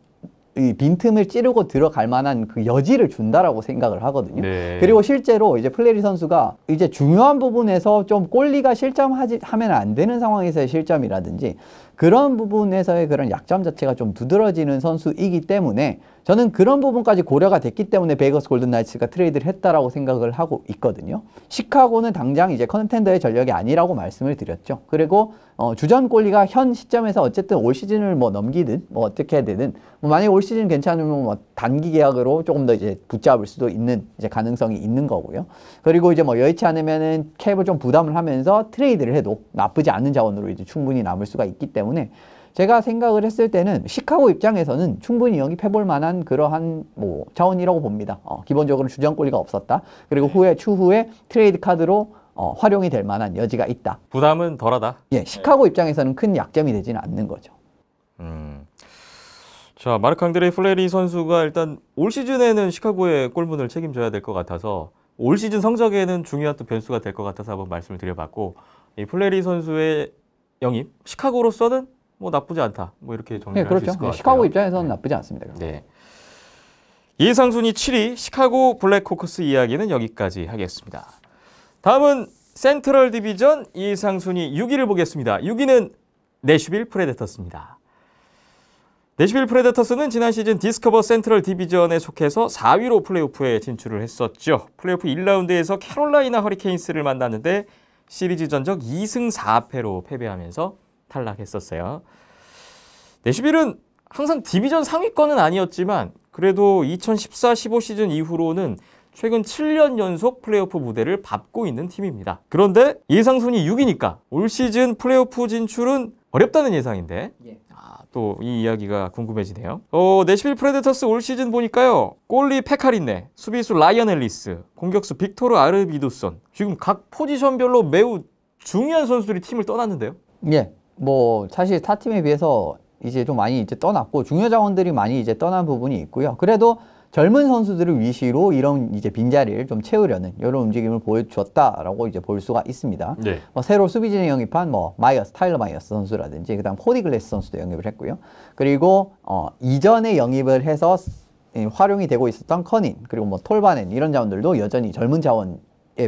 이 빈틈을 찌르고 들어갈 만한 그 여지를 준다라고 생각을 하거든요. 네. 그리고 실제로 이제 플레리 선수가 이제 중요한 부분에서 좀 골리가 실점하지 하면 안 되는 상황에서의 실점이라든지 그런 부분에서의 그런 약점 자체가 좀 두드러지는 선수이기 때문에 저는 그런 부분까지 고려가 됐기 때문에 베이거스 골든 나이츠가 트레이드를 했다라고 생각을 하고 있거든요. 시카고는 당장 이제 컨텐더의 전력이 아니라고 말씀을 드렸죠. 그리고 어, 주전 골리가 현 시점에서 어쨌든 올 시즌을 뭐 넘기든 뭐 어떻게 되든 뭐 만약에 올 시즌 괜찮으면 뭐 단기 계약으로 조금 더 이제 붙잡을 수도 있는 이제 가능성이 있는 거고요. 그리고 이제 뭐 여의치 않으면은 캡을 좀 부담을 하면서 트레이드를 해도 나쁘지 않은 자원으로 이제 충분히 남을 수가 있기 때문에 제가 생각을 했을 때는 시카고 입장에서는 충분히 영입해볼 만한 그러한 뭐 자원이라고 봅니다. 어, 기본적으로 주전 골리가 없었다. 그리고 후에 네. 추후에 트레이드 카드로 어, 활용이 될 만한 여지가 있다. 부담은 덜하다. 예, 네. 시카고 네. 입장에서는 큰 약점이 되지는 않는 거죠. 음. 자, 마르크 앙드레 이 플레리 선수가 일단 올 시즌에는 시카고의 골문을 책임져야 될 것 같아서 올 시즌 성적에는 중요한 또 변수가 될 것 같아서 한번 말씀을 드려봤고 이 플레리 선수의 영입 시카고로서는 뭐 나쁘지 않다. 뭐 이렇게 정리할 네, 그렇죠. 수 있을 것 네, 같아요. 시카고 입장에서는 네. 나쁘지 않습니다. 그럼. 네. 예상 순위 7위 시카고 블랙호크스 이야기는 여기까지 하겠습니다. 다음은 센트럴 디비전 예상 순위 6위를 보겠습니다. 6위는 내슈빌 프레데터스입니다. 내슈빌 프레데터스는 지난 시즌 디스커버 센트럴 디비전에 속해서 4위로 플레이오프에 진출을 했었죠. 플레이오프 1라운드에서 캐롤라이나 허리케인스를 만났는데 시리즈 전적 2승 4패로 패배하면서 탈락했었어요. 네시빌은 항상 디비전 상위권은 아니었지만 그래도 2014-15 시즌 이후로는 최근 7년 연속 플레이오프 무대를 밟고 있는 팀입니다. 그런데 예상 순위 6위니까 올 시즌 플레이오프 진출은 어렵다는 예상인데 예. 아, 또 이 이야기가 궁금해지네요. 어, 네시빌 프레데터스 올 시즌 보니까요. 골리 페카린네, 수비수 라이언 앨리스, 공격수 빅토르 아르비도선 지금 각 포지션별로 매우 중요한 선수들이 팀을 떠났는데요. 예. 뭐 사실 타팀에 비해서 이제 좀 많이 이제 떠났고 중요 자원들이 많이 이제 떠난 부분이 있고요. 그래도 젊은 선수들을 위시로 이런 이제 빈자리를 좀 채우려는 이런 움직임을 보여주었다라고 이제 볼 수가 있습니다. 네. 뭐 새로 수비진에 영입한 뭐 마이어스, 타일러 마이어스 선수라든지 그다음 코디 글래스 선수도 영입을 했고요. 그리고 어 이전에 영입을 해서 예, 활용이 되고 있었던 커닝 그리고 뭐 톨바넨 이런 자원들도 여전히 젊은 자원에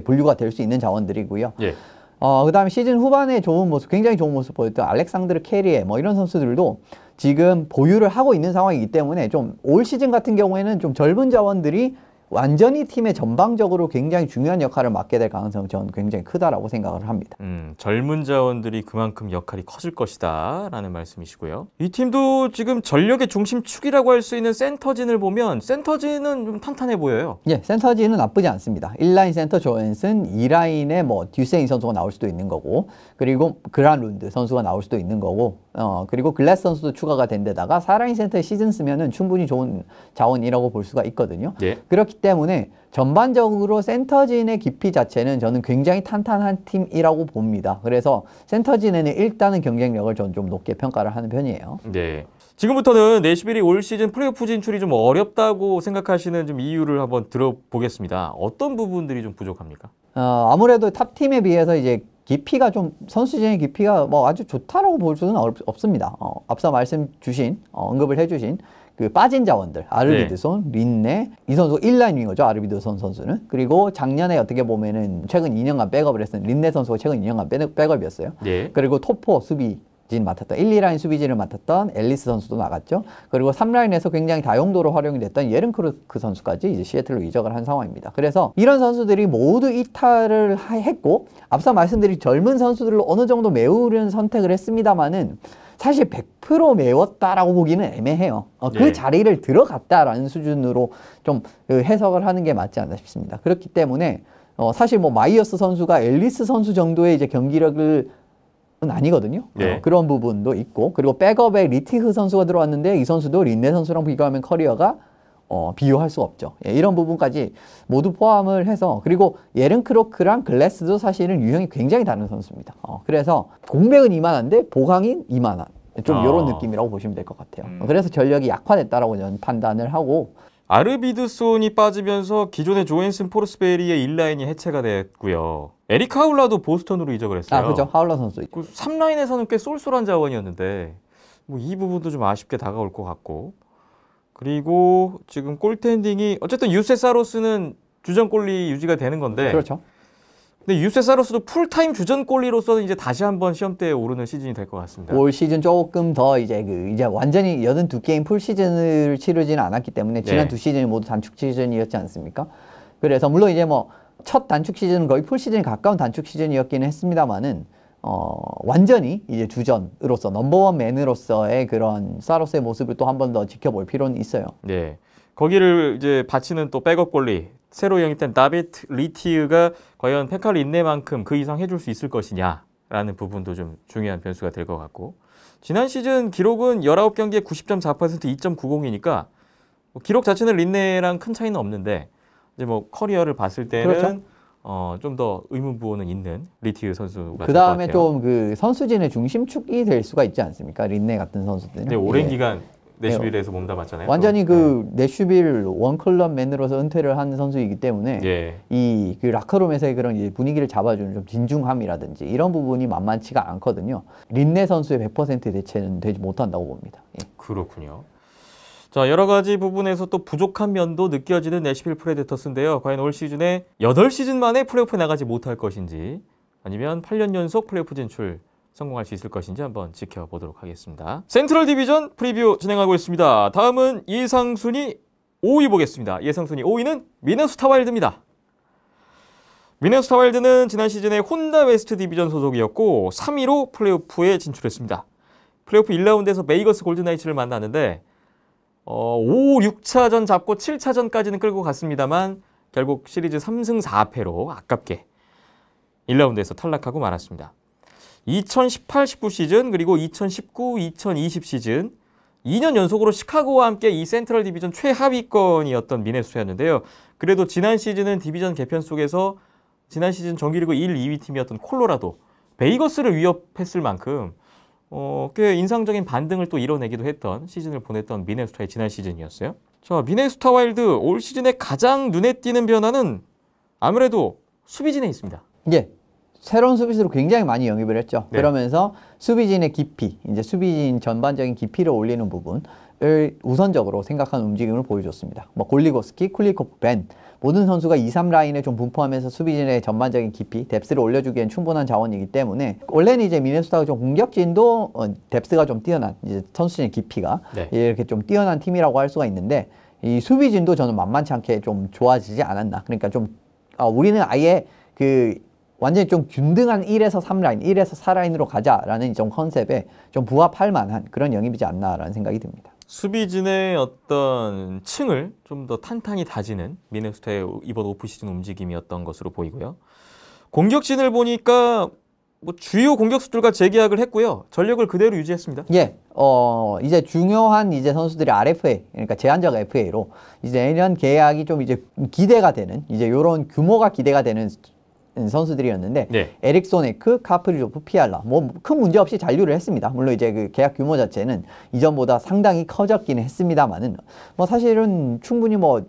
분류가 될 수 있는 자원들이고요. 네. 어, 그 다음에 시즌 후반에 좋은 모습, 굉장히 좋은 모습 보였던 알렉상드르 캐리에 뭐 이런 선수들도 지금 보유를 하고 있는 상황이기 때문에 좀 올 시즌 같은 경우에는 좀 젊은 자원들이 완전히 팀의 전방적으로 굉장히 중요한 역할을 맡게 될 가능성은 저는 굉장히 크다라고 생각을 합니다. 음, 젊은 자원들이 그만큼 역할이 커질 것이다 라는 말씀이시고요. 이 팀도 지금 전력의 중심축이라고 할 수 있는 센터진을 보면 센터진은 좀 탄탄해 보여요. 예, 센터진은 나쁘지 않습니다. 1라인 센터 조앤슨, 2라인에 뭐 듀세인 선수가 나올 수도 있는 거고 그리고 그란룬드 선수가 나올 수도 있는 거고 어, 그리고 글래스 선수도 추가가 된 데다가 사랑인 센터에 시즌 쓰면은 충분히 좋은 자원이라고 볼 수가 있거든요. 예. 그렇기 때문에 전반적으로 센터진의 깊이 자체는 저는 굉장히 탄탄한 팀이라고 봅니다. 그래서 센터진에는 일단은 경쟁력을 저는 좀 높게 평가를 하는 편이에요. 네. 지금부터는 내시빌이 올 시즌 플레이오프 진출이 좀 어렵다고 생각하시는 좀 이유를 한번 들어보겠습니다. 어떤 부분들이 좀 부족합니까? 어, 아무래도 탑팀에 비해서 이제 깊이가 좀 선수진의 깊이가 뭐 아주 좋다라고 볼 수는 없, 습니다 어, 앞서 말씀 주신 어, 언급을 해주신 그 빠진 자원들 아르비드손, 네. 린네 이 선수 1라인 윙어죠 아르비드손 선수는 그리고 작년에 어떻게 보면은 최근 2년간 백업을 했은 린네 선수가 최근 2년간 백, 업이었어요 네. 그리고 토포 수비 진 맡았던 1, 2라인 수비진을 맡았던 앨리스 선수도 나갔죠. 그리고 3라인에서 굉장히 다용도로 활용이 됐던 예른크루크 그 선수까지 이제 시애틀로 이적을 한 상황입니다. 그래서 이런 선수들이 모두 이탈을 했고 앞서 말씀드린 젊은 선수들로 어느 정도 메우려는 선택을 했습니다마는 사실 100% 메웠다라고 보기는 애매해요. 어, 그 네. 자리를 들어갔다라는 수준으로 좀 그 해석을 하는 게 맞지 않나 싶습니다. 그렇기 때문에 어, 사실 뭐 마이어스 선수가 앨리스 선수 정도의 이제 경기력을 아니거든요. 네. 그런 부분도 있고 그리고 백업에 리티흐 선수가 들어왔는데 이 선수도 린네 선수랑 비교하면 커리어가 어, 비유할수 없죠. 예, 이런 부분까지 모두 포함을 해서 그리고 예른크로크랑 글래스도 사실은 유형이 굉장히 다른 선수입니다. 어, 그래서 공백은 이만한데 보강인 이만한 예, 좀 아. 이런 느낌이라고 보시면 될 것 같아요. 음. 그래서 전력이 약화됐다라고 저는 판단을 하고 아르비드손이 빠지면서 기존의 조앤슨 포르스베리의 인라인이 해체가 됐고요. 에릭 하울라도 보스턴으로 이적을 했어요. 아, 그죠. 하울라 선수. 그 3라인에서는 꽤 쏠쏠한 자원이었는데 뭐 이 부분도 좀 아쉽게 다가올 것 같고 그리고 지금 골텐딩이 어쨌든 유세 사로스는 주전 골리 유지가 되는 건데 그렇죠. 근데 유세 사로스도 풀타임 주전 골리로서 이제 다시 한번 시험대에 오르는 시즌이 될 것 같습니다. 올 시즌 조금 더 이제 그 이제 완전히 82게임 풀 시즌을 치르지는 않았기 때문에 지난 네. 두 시즌이 모두 단축 시즌이었지 않습니까? 그래서 물론 이제 뭐첫 단축 시즌은 거의 풀 시즌 가까운 단축 시즌이었기는 했습니다만은 어, 완전히 이제 주전으로서 넘버원 맨으로서의 그런 사로스의 모습을 또 한 번 더 지켜볼 필요는 있어요. 네. 거기를 이제 바치는 또 백업 골리 새로 영입된 다비트 리티우가 과연 페칼 인내만큼 그 이상 해줄 수 있을 것이냐라는 부분도 좀 중요한 변수가 될 것 같고 지난 시즌 기록은 19경기에 90.4% 2.90이니까 기록 자체는 린네랑 큰 차이는 없는데 이제 뭐 커리어를 봤을 때는 그렇죠. 어, 좀 더 의문부호는 있는 리티유 선수가 그 다음에 좀 그 선수진의 중심축이 될 수가 있지 않습니까? 린네 같은 선수들은. 네, 오랜 예. 기간 내슈빌에서 네. 몸담았잖아요. 완전히 또. 그 네. 내슈빌 원클럽맨으로서 은퇴를 한 선수이기 때문에 예. 이그 라카롬에서의 그런 분위기를 잡아주는 좀 진중함이라든지 이런 부분이 만만치가 않거든요. 린네 선수의 100% 대체는 되지 못한다고 봅니다. 예. 그렇군요. 자 여러 가지 부분에서 또 부족한 면도 느껴지는 내시필 프레데터스인데요. 과연 올 시즌에 8시즌 만에 플레이오프에 나가지 못할 것인지 아니면 8년 연속 플레이오프 진출 성공할 수 있을 것인지 한번 지켜보도록 하겠습니다. 센트럴 디비전 프리뷰 진행하고 있습니다. 다음은 예상순위 5위 보겠습니다. 예상순위 5위는 미네소타 와일드입니다. 미네소타 와일드는 지난 시즌에 혼다 웨스트 디비전 소속이었고 3위로 플레이오프에 진출했습니다. 플레이오프 1라운드에서 메이거스 골든나이츠를 만났는데 어, 5, 6차전 잡고 7차전까지는 끌고 갔습니다만 결국 시리즈 3승 4패로 아깝게 1라운드에서 탈락하고 말았습니다. 2018-19 시즌 그리고 2019-2020 시즌 2년 연속으로 시카고와 함께 이 센트럴 디비전 최하위권이었던 미네소타였는데요. 그래도 지난 시즌은 디비전 개편 속에서 지난 시즌 정규리그 1, 2위 팀이었던 콜로라도 베이거스를 위협했을 만큼 어, 꽤 인상적인 반등을 또 이뤄내기도 했던 시즌을 보냈던 미네스타의 지난 시즌이었어요. 자, 미네스타 와일드 올 시즌에 가장 눈에 띄는 변화는 아무래도 수비진에 있습니다. 예. 새로운 수비수로 굉장히 많이 영입을 했죠. 네. 그러면서 수비진의 깊이, 이제 수비진 전반적인 깊이를 올리는 부분을 우선적으로 생각한 움직임을 보여줬습니다. 뭐 골리고스키, 쿨리코프, 벤 모든 선수가 2, 3라인에 좀 분포하면서 수비진의 전반적인 깊이, 뎁스를 올려주기엔 충분한 자원이기 때문에 원래는 이제 미네소타가 좀 공격진도 어, 뎁스가 좀 뛰어난 이제 선수진의 깊이가 네. 이렇게 좀 뛰어난 팀이라고 할 수가 있는데 이 수비진도 저는 만만치 않게 좀 좋아지지 않았나. 그러니까 좀 아, 우리는 아예 그 완전히 좀 균등한 1에서 3라인, 1에서 4라인으로 가자라는 좀 컨셉에 좀 부합할 만한 그런 영입이지 않나라는 생각이 듭니다. 수비진의 어떤 층을 좀 더 탄탄히 다지는 미네소타의 이번 오프 시즌 움직임이었던 것으로 보이고요. 공격진을 보니까 뭐 주요 공격수들과 재계약을 했고요. 전력을 그대로 유지했습니다. 예. 어, 이제 중요한 이제 선수들이 RFA, 그러니까 제한적 FA로 이제 내년 계약이 좀 이제 기대가 되는 이제 요런 규모가 기대가 되는 선수들이었는데 네. 에릭소네크 카프리조프, 피알라 뭐 큰 문제 없이 잔류를 했습니다. 물론 이제 그 계약 규모 자체는 이전보다 상당히 커졌기는 했습니다만은 뭐 사실은 충분히 뭐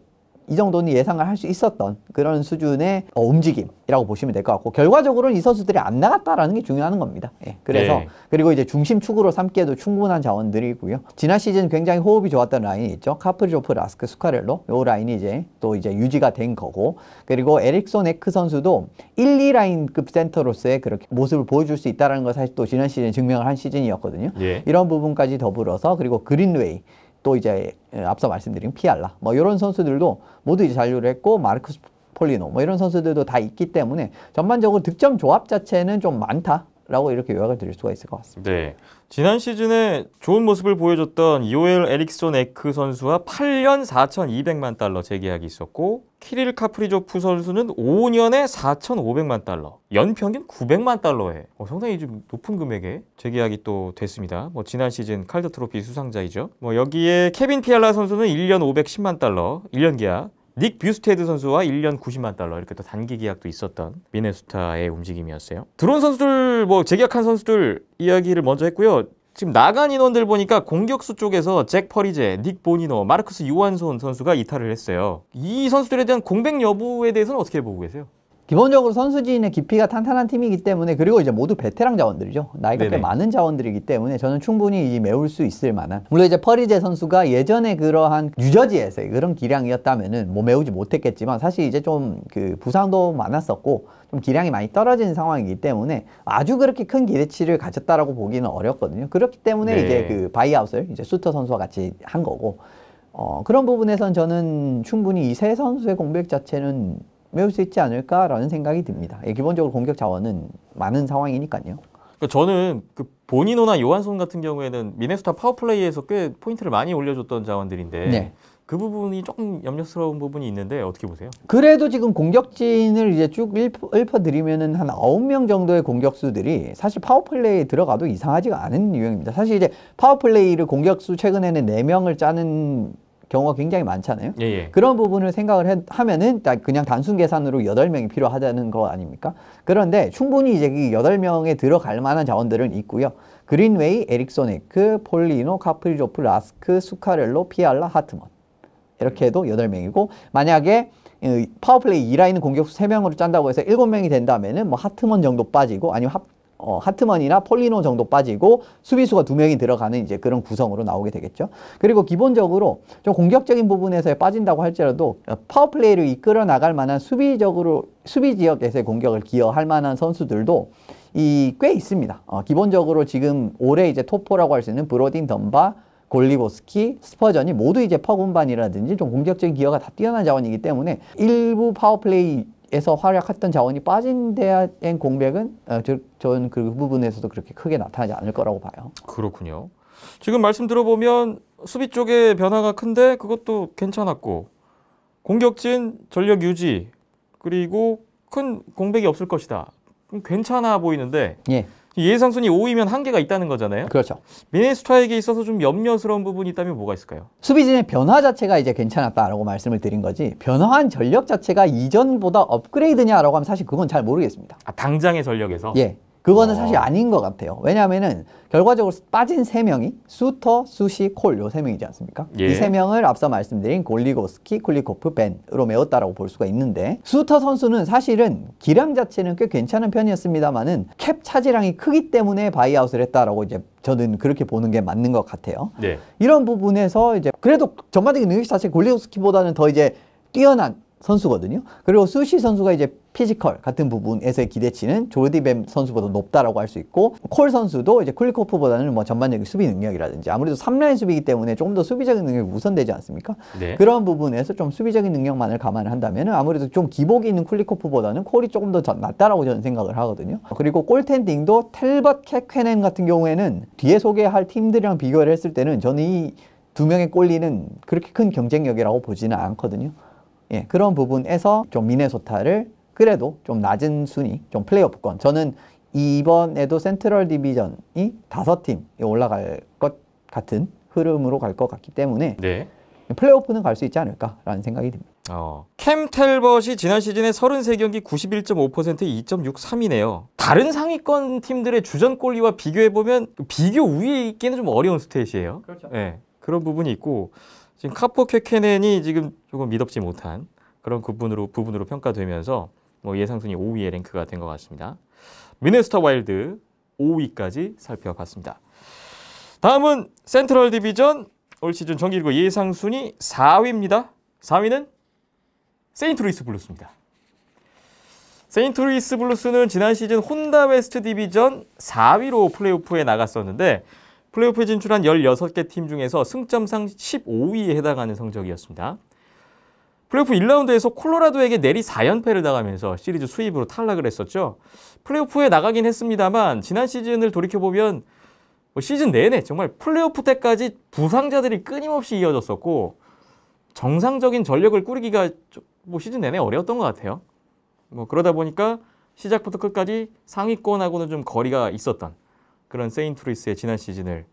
이 정도는 예상을 할 수 있었던 그런 수준의 어, 움직임이라고 보시면 될 것 같고 결과적으로는 이 선수들이 안 나갔다라는 게 중요한 겁니다. 예, 그래서 네. 그리고 이제 중심축으로 삼기에도 충분한 자원들이고요. 지난 시즌 굉장히 호흡이 좋았던 라인이 있죠. 카프리조프, 라스크, 스카렐로 요 라인이 이제 또 이제 유지가 된 거고 그리고 에릭손 에크 선수도 1, 2 라인급 센터로서의 그렇게 모습을 보여줄 수 있다는 걸 사실 또 지난 시즌 증명을 한 시즌이었거든요. 예. 이런 부분까지 더불어서 그리고 그린웨이 또 이제 예, 앞서 말씀드린 피알라 뭐 이런 선수들도 모두 이제 잔류를 했고 마르크스 폴리노 뭐 이런 선수들도 다 있기 때문에 전반적으로 득점 조합 자체는 좀 많다라고 이렇게 요약을 드릴 수가 있을 것 같습니다. 네. 지난 시즌에 좋은 모습을 보여줬던 요엘 에릭손 에크 선수와 8년 4,200만 달러 재계약이 있었고 키릴 카프리조프 선수는 5년에 4,500만 달러, 연평균 900만 달러에 어, 상당히 좀 높은 금액에 재계약이 또 됐습니다. 뭐 지난 시즌 칼드 트로피 수상자이죠. 뭐 여기에 케빈 피알라 선수는 1년 510만 달러, 1년 계약, 닉 뷰스테드 선수와 1년 90만 달러 이렇게 또 단기 계약도 있었던 미네수타의 움직임이었어요. 드론 선수들 뭐 재계약한 선수들 이야기를 먼저 했고요. 지금 나간 인원들 보니까 공격수 쪽에서 잭 퍼리제, 닉 보니노, 마르크스 유한손 선수가 이탈을 했어요. 이 선수들에 대한 공백 여부에 대해서는 어떻게 보고 계세요? 기본적으로 선수진의 깊이가 탄탄한 팀이기 때문에 그리고 이제 모두 베테랑 자원들이죠. 나이가 네네. 꽤 많은 자원들이기 때문에 저는 충분히 이제 메울 수 있을 만한 물론 이제 퍼리제 선수가 예전에 그러한 뉴저지에서의 그런 기량이었다면은 뭐 메우지 못했겠지만 사실 이제 좀 그 부상도 많았었고 좀 기량이 많이 떨어진 상황이기 때문에 아주 그렇게 큰 기대치를 가졌다라고 보기는 어렵거든요. 그렇기 때문에 네. 이제 그 바이아웃을 이제 수터 선수와 같이 한 거고 어, 그런 부분에선 저는 충분히 이 세 선수의 공백 자체는 메울 수 있지 않을까라는 생각이 듭니다. 예, 기본적으로 공격 자원은 많은 상황이니까요. 그러니까 저는 그 보니노나 요한손 같은 경우에는 미네스타 파워플레이에서 꽤 포인트를 많이 올려줬던 자원들인데 네. 그 부분이 조금 염려스러운 부분이 있는데 어떻게 보세요? 그래도 지금 공격진을 이제 쭉 읊어 드리면은 한 아홉 명 정도의 공격수들이 사실 파워플레이에 들어가도 이상하지가 않은 유형입니다. 사실 이제 파워플레이를 공격수 최근에는 네명을 짜는 경우가 굉장히 많잖아요. 예, 예. 그런 부분을 생각을 해, 하면은 그냥 단순 계산으로 여덟 명이 필요하다는 거 아닙니까? 그런데 충분히 이제 이 여덟 명에 들어갈 만한 자원들은 있고요. 그린웨이, 에릭소네크, 폴리노, 카프리조프, 라스크, 수카렐로, 피알라, 하트먼. 이렇게 해도 여덟 명이고 만약에 어, 파워플레이 2라인은 공격수 세명으로 짠다고 해서 일곱 명이 된다면은 뭐 하트먼 정도 빠지고 아니면 합, 어, 하트먼이나 폴리노 정도 빠지고 수비수가 두 명이 들어가는 이제 그런 구성으로 나오게 되겠죠. 그리고 기본적으로 좀 공격적인 부분에서 빠진다고 할지라도 파워플레이를 이끌어 나갈 만한 수비적으로 수비 지역에서의 공격을 기여할 만한 선수들도 이 꽤 있습니다. 어, 기본적으로 지금 올해 이제 토포라고 할 수 있는 브로딘 덤바 골리보스키, 스퍼전이 모두 이제 퍼군반이라든지 좀 공격적인 기여가 다 뛰어난 자원이기 때문에 일부 파워플레이 에서 활약했던 자원이 빠진 데에 대 공백은 어, 저, 저는 그 부분에서도 그렇게 크게 나타나지 않을 거라고 봐요. 그렇군요. 지금 말씀 들어보면 수비 쪽의 변화가 큰데 그것도 괜찮았고 공격진 전력 유지 그리고 큰 공백이 없을 것이다. 괜찮아 보이는데 예. 예상순위 5위면 한계가 있다는 거잖아요. 그렇죠. 미네스타에게 있어서 좀 염려스러운 부분이 있다면 뭐가 있을까요? 수비진의 변화 자체가 이제 괜찮았다라고 말씀을 드린 거지 변화한 전력 자체가 이전보다 업그레이드냐라고 하면 사실 그건 잘 모르겠습니다. 아, 당장의 전력에서? 예. 그거는 어. 사실 아닌 것 같아요. 왜냐하면은 결과적으로 빠진 세 명이 수터, 수시, 콜요세 명이지 않습니까? 예. 이세 명을 앞서 말씀드린 골리고스키, 쿨리코프, 벤으로 메웠다라고 볼 수가 있는데 수터 선수는 사실은 기량 자체는 꽤 괜찮은 편이었습니다만은 캡 차지량이 크기 때문에 바이아웃을 했다라고 이제 저는 그렇게 보는 게 맞는 것 같아요. 네. 이런 부분에서 이제 그래도 전반적인 능력 자체 골리고스키보다는 더 이제 뛰어난 선수거든요. 그리고 수시 선수가 이제 피지컬 같은 부분에서의 기대치는 조디뱀 선수보다 높다라고 할 수 있고 콜 선수도 이제 쿨리코프보다는 뭐 전반적인 수비 능력이라든지 아무래도 3라인 수비이기 때문에 조금 더 수비적인 능력이 우선되지 않습니까? 네. 그런 부분에서 좀 수비적인 능력만을 감안한다면 을 아무래도 좀 기복이 있는 쿨리코프보다는 콜이 조금 더 낫다라고 저는 생각을 하거든요. 그리고 골텐딩도 텔벗 캐케넨 같은 경우에는 뒤에 소개할 팀들이랑 비교를 했을 때는 저는 이 두 명의 꼴리는 그렇게 큰 경쟁력이라고 보지는 않거든요. 예, 그런 부분에서 좀 미네소타를 그래도 좀 낮은 순위, 좀 플레이오프권. 저는 이번에도 센트럴 디비전이 다섯 팀이 올라갈 것 같은 흐름으로 갈 것 같기 때문에 네. 플레이오프는 갈 수 있지 않을까라는 생각이 듭니다. 어. 캠 텔벗이 지난 시즌에 33경기 91.5% 2.63이네요. 다른 상위권 팀들의 주전 골리와 비교해보면 비교 우위에 있기는 좀 어려운 스탯이에요. 그렇죠. 네, 그런 부분이 있고 지금 카포 쾌케넨이 지금 조금 믿업지 못한 그런 부분으로 부분으로 평가되면서 뭐 예상순위 5위의 랭크가 된 것 같습니다. 미네스타 와일드 5위까지 살펴봤습니다. 다음은 센트럴 디비전 올 시즌 정기리그 예상순위 4위입니다. 4위는 세인트루이스 블루스입니다. 세인트루이스 블루스는 지난 시즌 혼다 웨스트 디비전 4위로 플레이오프에 나갔었는데 플레이오프에 진출한 16개 팀 중에서 승점상 15위에 해당하는 성적이었습니다. 플레이오프 1라운드에서 콜로라도에게 내리 4연패를 당하면서 시리즈 수입으로 탈락을 했었죠. 플레이오프에 나가긴 했습니다만 지난 시즌을 돌이켜보면 뭐 시즌 내내 정말 플레이오프 때까지 부상자들이 끊임없이 이어졌었고 정상적인 전력을 꾸리기가 뭐 시즌 내내 어려웠던 것 같아요. 뭐 그러다 보니까 시작부터 끝까지 상위권하고는 좀 거리가 있었던 그런 세인트루이스의 지난 시즌을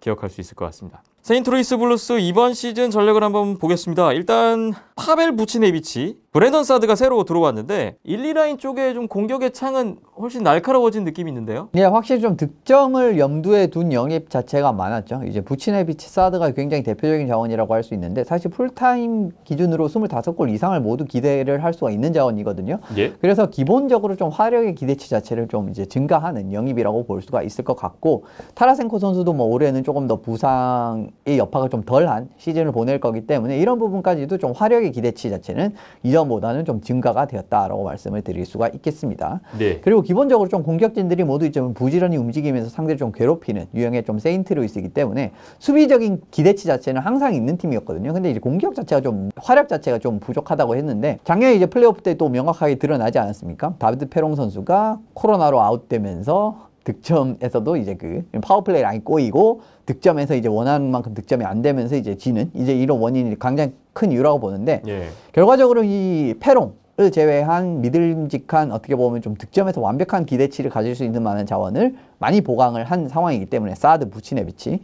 기억할 수 있을 것 같습니다. 세인트루이스 블루스 이번 시즌 전력을 한번 보겠습니다. 일단 파벨 부치네비치 브래던 사드가 새로 들어왔는데 1, 2라인 쪽에 좀 공격의 창은 훨씬 날카로워진 느낌이 있는데요. 예, 확실히 좀 득점을 염두에 둔 영입 자체가 많았죠. 이제 부치네비치 사드가 굉장히 대표적인 자원이라고 할 수 있는데 사실 풀타임 기준으로 25골 이상을 모두 기대를 할 수가 있는 자원이거든요. 예. 그래서 기본적으로 좀 화력의 기대치 자체를 좀 이제 증가하는 영입이라고 볼 수가 있을 것 같고 타라센코 선수도 뭐 올해는 조금 더 부상의 여파가 좀 덜한 시즌을 보낼 거기 때문에 이런 부분까지도 좀 화력의 기대치 자체는 이전 예전보다는 좀 증가가 되었다라고 말씀을 드릴 수가 있겠습니다. 네. 그리고 기본적으로 좀 공격진들이 모두 이점 부지런히 움직이면서 상대를 좀 괴롭히는 유형의 좀 세인트루이스이기 때문에 수비적인 기대치 자체는 항상 있는 팀이었거든요. 근데 이제 공격 자체가 좀 활약 자체가 좀 부족하다고 했는데 작년에 이제 플레이오프 때 또 명확하게 드러나지 않았습니까? 다비드 페롱 선수가 코로나로 아웃되면서 득점에서도 이제 그 파워플레이 라인 꼬이고 득점에서 이제 원하는 만큼 득점이 안 되면서 이제 지는 이제 이런 원인이 굉장히 큰 이유라고 보는데 예. 결과적으로 이 페롱을 제외한 믿음직한 어떻게 보면 좀 득점에서 완벽한 기대치를 가질 수 있는 많은 자원을 많이 보강을 한 상황이기 때문에 사드 부치네비치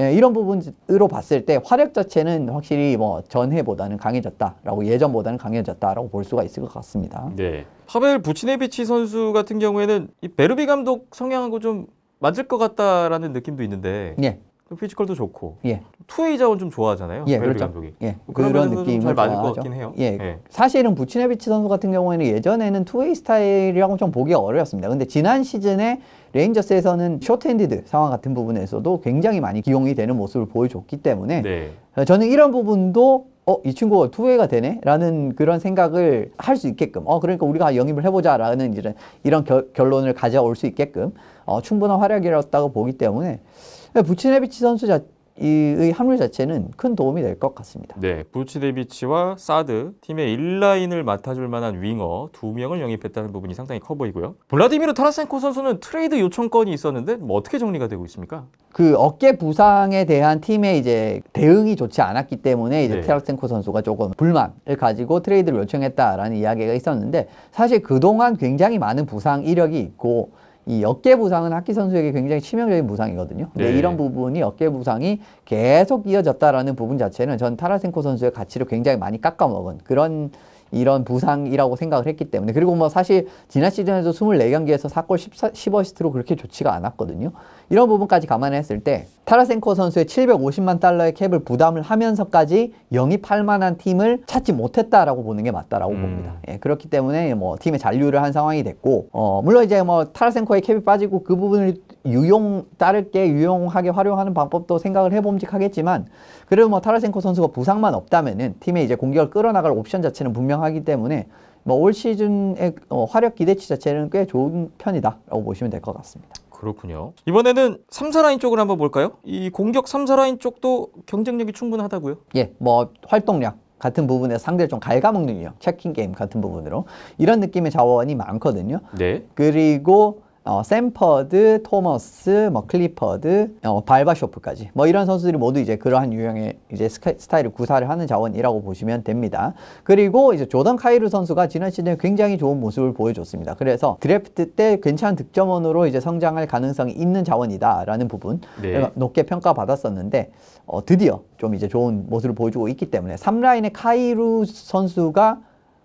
예, 이런 부분으로 봤을 때 화력 자체는 확실히 뭐 전해보다는 강해졌다라고 예전보다는 강해졌다라고 볼 수가 있을 것 같습니다. 네. 파벨 부치네비치 선수 같은 경우에는 이 베르비 감독 성향하고 좀 맞을 것 같다라는 느낌도 있는데 예. 피지컬도 좋고 예. 투웨이 자원 좀 좋아하잖아요. 예, 그렇죠. 감독이. 예. 뭐 그런 느낌이 잘 맞을 것 같긴 해요. 예. 예. 사실은 부치네비치 선수 같은 경우에는 예전에는 투웨이 스타일이라고 좀 보기 어려웠습니다. 근데 지난 시즌에 레인저스에서는 쇼트핸디드 상황 같은 부분에서도 굉장히 많이 기용이 되는 모습을 보여줬기 때문에 네. 어, 저는 이런 부분도 어, 이 친구가 투웨이가 되네? 라는 그런 생각을 할 수 있게끔, 어, 그러니까 우리가 영입을 해보자 라는 이런, 이런 결, 론을 가져올 수 있게끔, 어, 충분한 활약이었다고 보기 때문에, 예, 부치네비치 선수 자, 이의 합류 자체는 큰 도움이 될 것 같습니다. 네, 부치네비치와 사드 팀의 1라인을 맡아줄 만한 윙어 두 명을 영입했다는 부분이 상당히 커 보이고요. 블라디미르 타라센코 선수는 트레이드 요청건이 있었는데 뭐 어떻게 정리가 되고 있습니까? 그 어깨 부상에 대한 팀의 이제 대응이 좋지 않았기 때문에 이제 네. 테락센코 선수가 조금 불만을 가지고 트레이드를 요청했다라는 이야기가 있었는데 사실 그동안 굉장히 많은 부상 이력이 있고 이 어깨 부상은 학기 선수에게 굉장히 치명적인 부상이거든요. 근데 네. 이런 부분이 어깨 부상이 계속 이어졌다라는 부분 자체는 전 타라센코 선수의 가치를 굉장히 많이 깎아먹은 그런 이런 부상이라고 생각을 했기 때문에 그리고 뭐 사실 지난 시즌에도 24경기에서 4골 14, 10어시트로 그렇게 좋지가 않았거든요. 이런 부분까지 감안했을 때 타라센코 선수의 750만 달러의 캡을 부담을 하면서까지 영입할 만한 팀을 찾지 못했다라고 보는 게 맞다라고 음. 봅니다. 예, 그렇기 때문에 뭐 팀에 잔류를 한 상황이 됐고 어, 물론 이제 뭐 타라센코의 캡이 빠지고 그 부분을 유용 따를게 유용하게 활용하는 방법도 생각을 해봄직하겠지만 그래도 뭐 타라센코 선수가 부상만 없다면은 팀에 이제 공격을 끌어나갈 옵션 자체는 분명하기 때문에 뭐 올 시즌의 어, 화력 기대치 자체는 꽤 좋은 편이다라고 보시면 될 것 같습니다. 그렇군요. 이번에는 3사라인 쪽을 한번 볼까요? 이 공격 3사라인 쪽도 경쟁력이 충분하다고요? 예, 뭐 활동량, 같은 부분에 상대를 좀 갉아먹는 유 체킹 게임 같은 부분으로 이런 느낌의 자원이 많거든요. 네. 그리고 어, 샘퍼드, 토머스, 뭐 클리퍼드, 어, 발바쇼프까지 뭐 이런 선수들이 모두 이제 그러한 유형의 이제 스타일을 구사를 하는 자원이라고 보시면 됩니다. 그리고 이제 조던 카이루 선수가 지난 시즌에 굉장히 좋은 모습을 보여줬습니다. 그래서 드래프트 때 괜찮은 득점원으로 이제 성장할 가능성이 있는 자원이다라는 부분 네. 어, 높게 평가받았었는데 어, 드디어 좀 이제 좋은 모습을 보여주고 있기 때문에 3라인의 카이루 선수가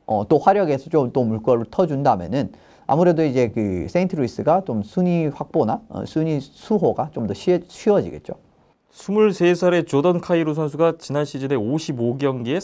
어, 또 화력에서 좀 또 물꼬를 터준다면은 아무래도 이제 그 세인트루이스가 좀 순위 확보나 어, 순위 수호가 좀 더 쉬워지겠죠. 23살의 조던 카이루 선수가 지난 시즌에 55경기에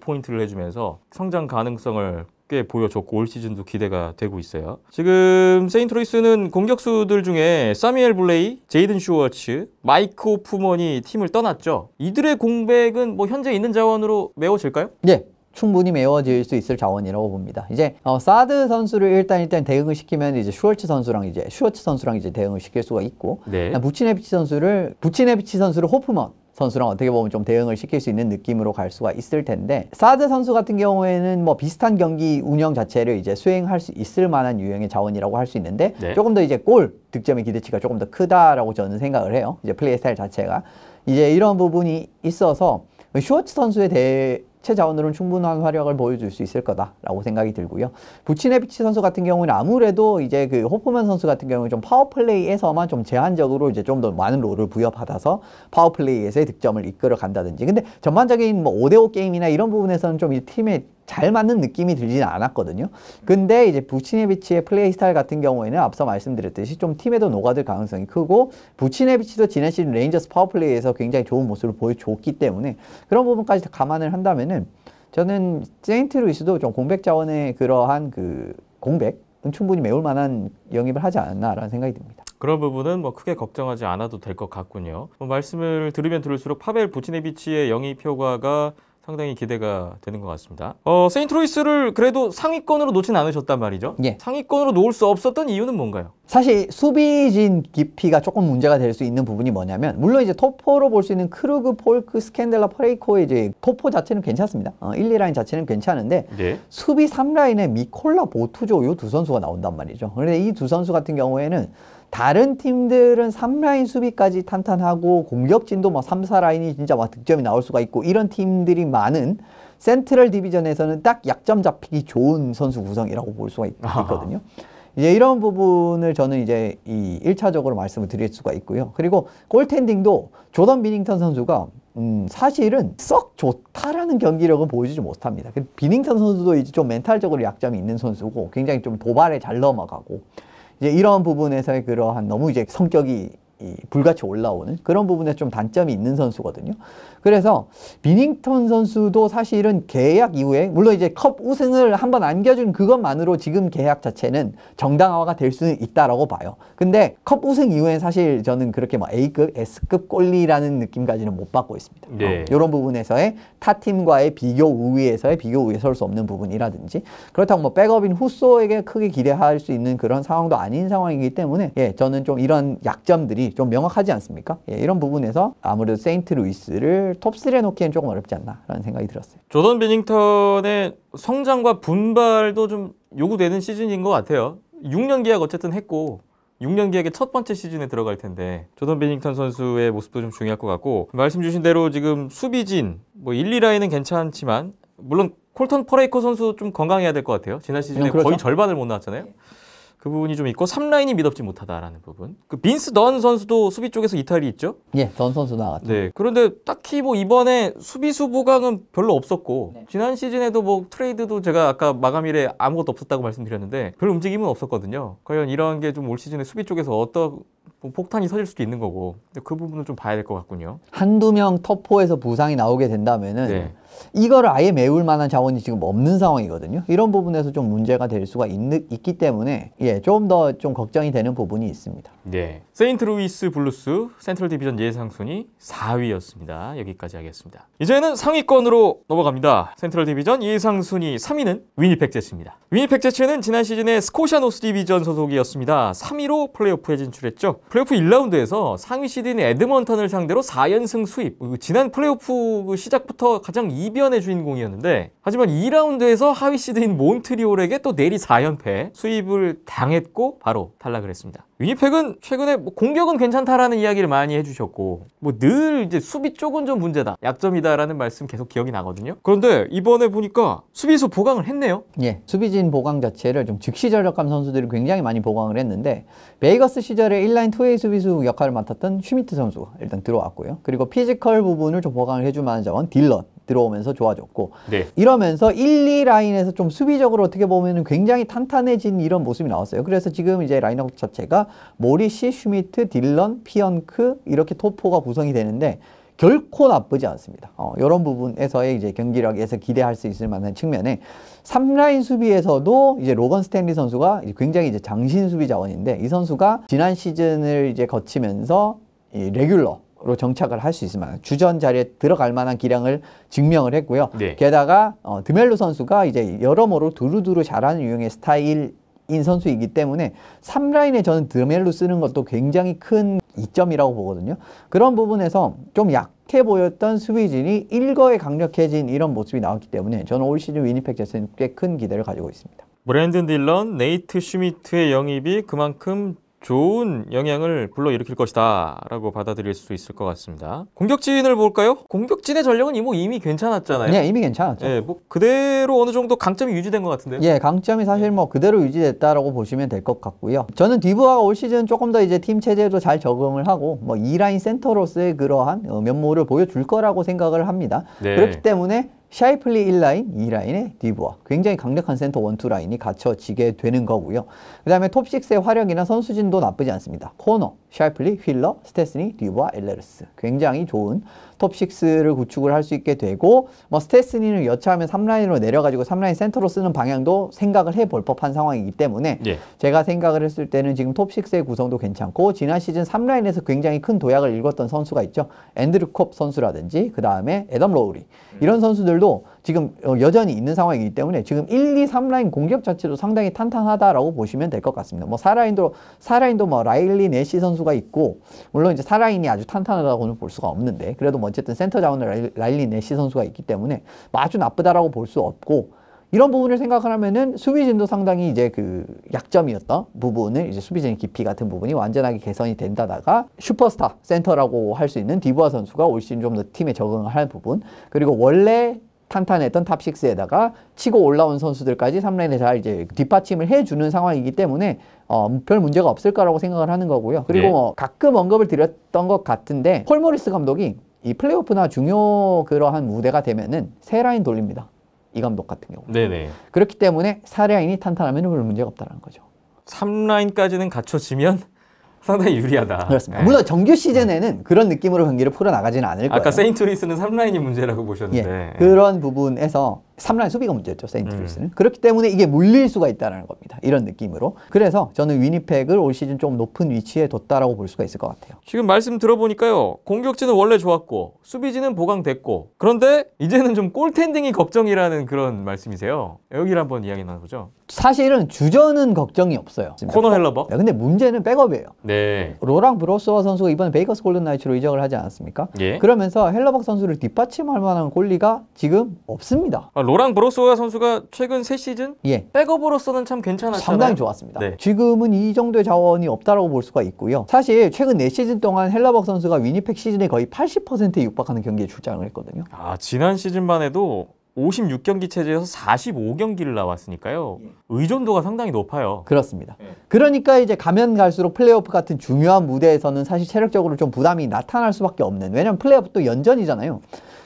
35포인트를 해주면서 성장 가능성을 꽤 보여줬고 올 시즌도 기대가 되고 있어요. 지금 세인트로이스는 공격수들 중에 사미엘 블레이, 제이든 슈워츠, 마이크 오프먼이 팀을 떠났죠. 이들의 공백은 뭐 현재 있는 자원으로 메워질까요? 네, 충분히 메워질 수 있을 자원이라고 봅니다. 이제 어, 사드 선수를 일단 일단 대응을 시키면 이제 슈월츠 선수랑 이제 슈월츠 선수랑 이제 대응을 시킬 수가 있고 네. 부치네비치 선수를 부치네비치 선수를 호프먼 선수랑 어떻게 보면 좀 대응을 시킬 수 있는 느낌으로 갈 수가 있을 텐데 사드 선수 같은 경우에는 뭐 비슷한 경기 운영 자체를 이제 수행할 수 있을 만한 유형의 자원이라고 할 수 있는데 네. 조금 더 이제 골 득점의 기대치가 조금 더 크다라고 저는 생각을 해요. 이제 플레이 스타일 자체가 이제 이런 부분이 있어서 슈워츠 선수에 대해 해체 자원으로는 충분한 활약을 보여줄 수 있을 거다라고 생각이 들고요. 부치네비치 선수 같은 경우는 아무래도 이제 그 호프만 선수 같은 경우는 좀 파워플레이에서만 좀 제한적으로 이제 좀 더 많은 롤을 부여받아서 파워플레이에서의 득점을 이끌어 간다든지 근데 전반적인 뭐 5대5 게임이나 이런 부분에서는 좀 이 팀의 잘 맞는 느낌이 들지는 않았거든요. 근데 이제 부치네비치의 플레이 스타일 같은 경우에는 앞서 말씀드렸듯이 좀 팀에도 녹아들 가능성이 크고 부치네비치도 지난 시즌 레인저스 파워플레이에서 굉장히 좋은 모습을 보여줬기 때문에 그런 부분까지 다 감안을 한다면은 저는 세인트루이스도 좀 공백 자원의 그러한 그 공백 은 충분히 메울 만한 영입을 하지 않았나라는 생각이 듭니다. 그런 부분은 뭐 크게 걱정하지 않아도 될 것 같군요. 뭐 말씀을 들으면 들을수록 파벨 부치네비치의 영입 효과가 상당히 기대가 되는 것 같습니다. 어, 세인트로이스를 그래도 상위권으로 놓진 않으셨단 말이죠. 예. 상위권으로 놓을 수 없었던 이유는 뭔가요? 사실 수비진 깊이가 조금 문제가 될 수 있는 부분이 뭐냐면 물론 이제 토포로 볼 수 있는 크루그, 폴크, 스캔델라, 프레이코의 이제 토포 자체는 괜찮습니다. 어, 1, 2라인 자체는 괜찮은데 예. 수비 3라인에 미콜라 보투조 요 두 선수가 나온단 말이죠. 그런데 이 두 선수 같은 경우에는 다른 팀들은 3라인 수비까지 탄탄하고 공격진도 뭐 3, 4라인이 진짜 막 득점이 나올 수가 있고 이런 팀들이 많은 센트럴 디비전에서는 딱 약점 잡히기 좋은 선수 구성이라고 볼 수가 있, 거든요 이제 이런 부분을 저는 이제 이 1차적으로 말씀을 드릴 수가 있고요. 그리고 골텐딩도 조던 비닝턴 선수가 음, 사실은 썩 좋다라는 경기력은 보여주지 못합니다. 그 비닝턴 선수도 이제 좀 멘탈적으로 약점이 있는 선수고 굉장히 좀 도발에 잘 넘어가고 이제 이런 부분에서의 그러한 너무 이제 성격이 불같이 올라오는 그런 부분에 좀 단점이 있는 선수거든요. 그래서 비닝턴 선수도 사실은 계약 이후에 물론 이제 컵 우승을 한번 안겨준 그것만으로 지금 계약 자체는 정당화가 될 수는 있다라고 봐요. 근데 컵 우승 이후에 사실 저는 그렇게 막 뭐 A급, S급 꼴리라는 느낌까지는 못 받고 있습니다. 네. 이런 부분에서의 타 팀과의 비교 우위에서의 비교 우위에 설 수 없는 부분이라든지 그렇다고 뭐 백업인 후소에게 크게 기대할 수 있는 그런 상황도 아닌 상황이기 때문에 예, 저는 좀 이런 약점들이 좀 명확하지 않습니까? 예, 이런 부분에서 아무래도 세인트 루이스를 톱3에 놓기엔 조금 어렵지 않나라는 생각이 들었어요. 조던 베닝턴의 성장과 분발도 좀 요구되는 시즌인 것 같아요. 6년 계약 어쨌든 했고 6년 계약의 첫 번째 시즌에 들어갈 텐데 조던 베닝턴 선수의 모습도 좀 중요할 것 같고 말씀 주신 대로 지금 수비진 뭐 1, 2라인은 괜찮지만 물론 콜턴 퍼레이커 선수 좀 건강해야 될 것 같아요. 지난 시즌에 음, 그렇죠. 거의 절반을 못 나왔잖아요. 그 부분이 좀 있고 3라인이 믿업지 못하다라는 부분. 그 빈스 던 선수도 수비 쪽에서 이탈이 있죠? 예, 던 선수 나왔죠. 네. 그런데 딱히 뭐 이번에 수비수 보강은 별로 없었고 네. 지난 시즌에도 뭐 트레이드도 제가 아까 마감일에 아무것도 없었다고 말씀드렸는데 별 움직임은 없었거든요. 과연 이런 게 좀 올 시즌에 수비 쪽에서 어떤 뭐 폭탄이 터질 수도 있는 거고 그 부분은 좀 봐야 될 것 같군요. 한두 명 터포에서 부상이 나오게 된다면은 네. 이걸 아예 메울 만한 자원이 지금 없는 상황이거든요. 이런 부분에서 좀 문제가 될 수가 있, 있기 때문에 예, 좀 더좀 좀 걱정이 되는 부분이 있습니다. 네. 세인트루이스 블루스 센트럴 디비전 예상순위 4위였습니다. 여기까지 하겠습니다. 이제는 상위권으로 넘어갑니다. 센트럴 디비전 예상순위 3위는 위니펙 제츠입니다. 위니펙 제츠는 지난 시즌에 스코샤 노스 디비전 소속이었습니다. 3위로 플레이오프에 진출했죠. 플레이오프 1라운드에서 상위 시드인 에드먼턴을 상대로 4연승 수입. 그 지난 플레이오프 그 시작부터 가장 2변의 주인공이었는데 하지만 2라운드에서 하위 시드인 몬트리올에게 또 내리 4연패 수입을 당했고 바로 탈락을 했습니다. 유니팩은 최근에 뭐 공격은 괜찮다라는 이야기를 많이 해주셨고 뭐 늘 이제 수비 쪽은 좀 문제다 약점이다라는 말씀 계속 기억이 나거든요 그런데 이번에 보니까 수비수 보강을 했네요 예 수비진 보강 자체를 좀 즉시 전력감 선수들이 굉장히 많이 보강을 했는데 베이거스 시절에 1라인 2웨이 수비수 역할을 맡았던 슈미트 선수가 일단 들어왔고요 그리고 피지컬 부분을 좀 보강을 해주면 만한 자원 딜런 들어오면서 좋아졌고 네. 이러면서 1, 2라인에서 좀 수비적으로 어떻게 보면 굉장히 탄탄해진 이런 모습이 나왔어요. 그래서 지금 이제 라인업 자체가 모리시, 슈미트, 딜런, 피언크 이렇게 토포가 구성이 되는데 결코 나쁘지 않습니다. 어, 이런 부분에서의 이제 경기력에서 기대할 수 있을 만한 측면에 3라인 수비에서도 이제 로건 스탠리 선수가 굉장히 이제 장신 수비 자원인데 이 선수가 지난 시즌을 이제 거치면서 이 레귤러 로 정착을 할 수있습니 주전 자리에 들어갈 만한 기량을 증명을 했고요. 네. 게다가 어, 드멜로 선수가 이제 여러모로 두루두루 잘하는 유형의 스타일인 선수이기 때문에 3라인에 저는 드멜로 쓰는 것도 굉장히 큰 이점이라고 보거든요. 그런 부분에서 좀 약해 보였던 스위진이 일거에 강력해진 이런 모습이 나왔기 때문에 저는 올 시즌 위니펙 제스는 꽤큰 기대를 가지고 있습니다. 브랜든 딜런, 네이트 슈미트의 영입이 그만큼 좋은 영향을 불러일으킬 것이다 라고 받아들일 수 있을 것 같습니다 공격진을 볼까요? 공격진의 전력은 이미, 이미 괜찮았잖아요 네 이미 괜찮았죠 예, 뭐 그대로 어느 정도 강점이 유지된 것 같은데요 예 강점이 사실 예. 뭐 그대로 유지됐다라고 보시면 될 것 같고요 저는 디브아가 올 시즌 조금 더 이제 팀 체제도 잘 적응을 하고 뭐 2라인 센터로서의 그러한 어, 면모를 보여줄 거라고 생각을 합니다 네. 그렇기 때문에 샤이플리 1라인, 2라인의 디브와 굉장히 강력한 센터 원투 라인이 갖춰지게 되는 거고요. 그 다음에 톱6의 화력이나 선수진도 나쁘지 않습니다. 코너, 샤이플리, 휠러, 스테스니, 디브와 엘레르스 굉장히 좋은 톱6를 구축을 할 수 있게 되고 뭐 스테스니는 여차하면 3라인으로 내려가지고 3라인 센터로 쓰는 방향도 생각을 해볼 법한 상황이기 때문에 예. 제가 생각을 했을 때는 지금 톱6의 구성도 괜찮고 지난 시즌 3라인에서 굉장히 큰 도약을 읽었던 선수가 있죠. 앤드류 콥 선수라든지 그 다음에 에덤 로우리 이런 선수들도 지금 어, 여전히 있는 상황이기 때문에 지금 1, 2, 3라인 공격 자체도 상당히 탄탄하다라고 보시면 될 것 같습니다. 뭐 4라인도 4라인도 뭐 라일리 네시 선수가 있고 물론 이제 4라인이 아주 탄탄하다고는 볼 수가 없는데 그래도 뭐 어쨌든 센터 자원을 라일리 네시 선수가 있기 때문에 뭐 아주 나쁘다라고 볼 수 없고 이런 부분을 생각하면은 수비진도 상당히 이제 그 약점이었던 부분을 이제 수비진 깊이 같은 부분이 완전하게 개선이 된다다가 슈퍼스타 센터라고 할 수 있는 디부아 선수가 올 시즌 좀 더 팀에 적응할 부분 그리고 원래 탄탄했던 탑6에다가 치고 올라온 선수들까지 3인에잘 이제 뒷받침을 해주는 상황이기 때문에 어, 별 문제가 없을 거라고 생각을 하는 거고요. 그리고 네. 어, 가끔 언급을 드렸던 것 같은데 폴 모리스 감독이 이 플레이오프나 중요 그러한 무대가 되면은 세 라인 돌립니다. 이 감독 같은 경우. 네네. 그렇기 때문에 4라인이 탄탄하면 별 문제가 없다는 거죠. 3라인까지는 갖춰지면 상당히 유리하다. 그렇습니다. 네. 물론 정규 시즌에는 그런 느낌으로 경기를 풀어나가지는 않을 거예요. 아까 세인트루스는 3라인이 문제라고 보셨는데. 예. 그런 부분에서 삼인 수비가 문제였죠, 세인트루이스는. 음. 그렇기 때문에 이게 물릴 수가 있다는 겁니다. 이런 느낌으로. 그래서 저는 위니펙을 올 시즌 좀 높은 위치에 뒀다라고 볼 수가 있을 것 같아요. 지금 말씀 들어보니까요. 공격진은 원래 좋았고 수비진은 보강됐고 그런데 이제는 좀 골텐딩이 걱정이라는 그런 말씀이세요. 여기를 한번 이야기 나눠보죠. 사실은 주전은 걱정이 없어요. 코너 네, 헬러버. 네, 근데 문제는 백업이에요. 네. 로랑 브로스와 선수가 이번에 베이커스 골든 나이츠로 이적을 하지 않았습니까? 예. 그러면서 헬러버 선수를 뒷받침할 만한 골리가 지금 없습니다. 아, 아, 로랑 브로스와 선수가 최근 세 시즌 예. 백업으로서는 참 괜찮았잖아요. 상당히 좋았습니다. 네. 지금은 이 정도의 자원이 없다라고 볼 수가 있고요. 사실 최근 네 시즌 동안 헬라벅 선수가 위니펙 시즌에 거의 80%에 육박하는 경기에 출장을 했거든요. 아 지난 시즌만 해도 56경기 체제에서 45경기를 나왔으니까요. 예. 의존도가 상당히 높아요. 그렇습니다. 네. 그러니까 이제 가면 갈수록 플레이오프 같은 중요한 무대에서는 사실 체력적으로 좀 부담이 나타날 수밖에 없는 왜냐면 하 플레이오프 또 연전이잖아요.